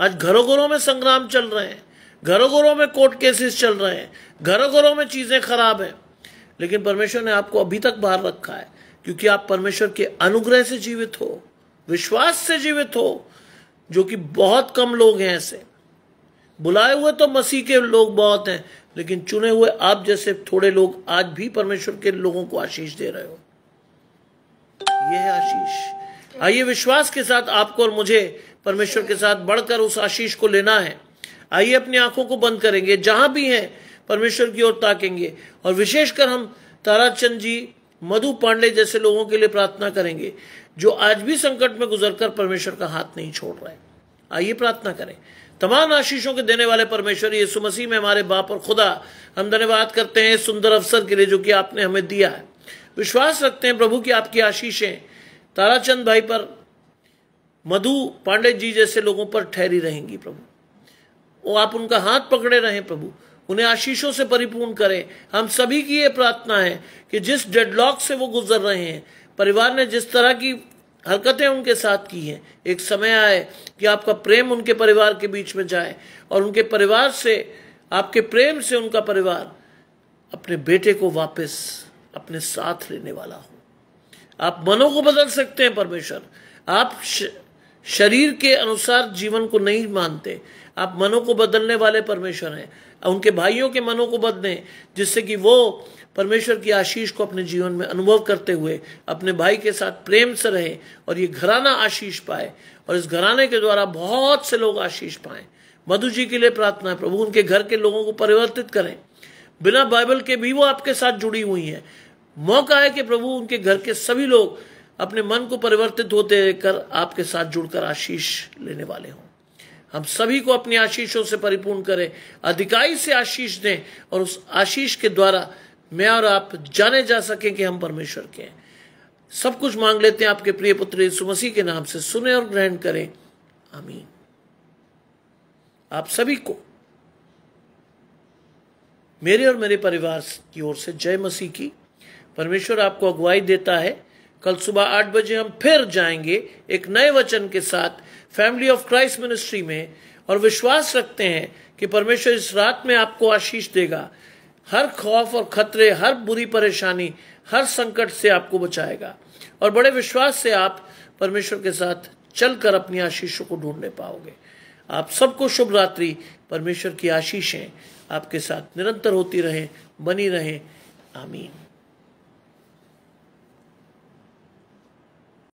आज घरों घरों में संग्राम चल रहे हैं घरों घरों में कोर्ट केसेस चल रहे हैं घरों घरों में चीज़ें खराब हैं लेकिन परमेश्वर ने आपको अभी तक बाहर रखा है क्योंकि आप परमेश्वर के अनुग्रह से जीवित हो विश्वास से जीवित हो जो कि बहुत कम लोग हैं ऐसे बुलाए हुए तो मसीह के लोग बहुत हैं लेकिन चुने हुए आप जैसे थोड़े लोग आज भी परमेश्वर के लोगों को आशीष दे रहे हो यह है आशीष आइए विश्वास के साथ आपको और मुझे परमेश्वर के साथ बढ़कर उस आशीष को लेना है आइए अपनी आंखों को बंद करेंगे जहां भी हैं परमेश्वर की ओर ताकेंगे और विशेषकर हम ताराचंद जी मधु पांडे जैसे लोगों के लिए प्रार्थना करेंगे जो आज भी संकट में गुजरकर परमेश्वर का हाथ नहीं छोड़ रहे आइए प्रार्थना करें तमाम आशीषों के देने वाले परमेश्वर यीशु मसीह में हमारे बाप और खुदा हम धन्यवाद करते हैं सुंदर अवसर के लिए जो कि आपने हमें दिया है विश्वास रखते हैं प्रभु की आपकी आशीषें ताराचंद भाई पर मधु पांडे जी जैसे लोगों पर ठहरी रहेंगी प्रभु वो आप उनका हाथ पकड़े रहें प्रभु उन्हें आशीषों से परिपूर्ण करें हम सभी की ये प्रार्थना है कि जिस डेडलॉक से वो गुजर रहे हैं परिवार ने जिस तरह की हरकतें उनके साथ की हैं एक समय आए कि आपका प्रेम उनके परिवार के बीच में जाए और उनके परिवार से आपके प्रेम से उनका परिवार अपने बेटे को वापस अपने साथ लेने वाला हो आप मनों को बदल सकते हैं परमेश्वर आप शरीर के अनुसार जीवन को नहीं मानते आप मनों को बदलने वाले परमेश्वर हैं उनके भाइयों के मनों को बदलें जिससे कि वो परमेश्वर की आशीष को अपने जीवन में अनुभव करते हुए अपने भाई के साथ प्रेम से रहें और ये घराना आशीष पाए और इस घराने के द्वारा बहुत से लोग आशीष पाएं मधु जी के लिए प्रार्थना है प्रभु उनके घर के लोगों को परिवर्तित करें बिना बाइबल के भी वो आपके साथ जुड़ी हुई हैं मौका है कि प्रभु उनके घर के सभी लोग अपने मन को परिवर्तित होते कर आपके साथ जुड़कर आशीष लेने वाले हों हम सभी को अपनी आशीषों से परिपूर्ण करें अधिकाई से आशीष दें और उस आशीष के द्वारा मैं और आप जाने जा सकें कि हम परमेश्वर के हैं सब कुछ मांग लेते हैं आपके प्रिय पुत्र यीशु मसीह के नाम से सुने और ग्रहण करें आमीन आप सभी को मेरे और मेरे परिवार की ओर से जय मसीह की परमेश्वर आपको अगुवाई देता है कल सुबह आठ बजे हम फिर जाएंगे एक नए वचन के साथ फैमिली ऑफ क्राइस्ट मिनिस्ट्री में और विश्वास रखते हैं कि परमेश्वर इस रात में आपको आशीष देगा हर खौफ और खतरे हर बुरी परेशानी हर संकट से आपको बचाएगा और बड़े विश्वास से आप परमेश्वर के साथ चलकर अपनी आशीषों को ढूंढने पाओगे आप सबको शुभ रात्रि परमेश्वर की आशीषें आपके साथ निरंतर होती रहें बनी रहें आमीन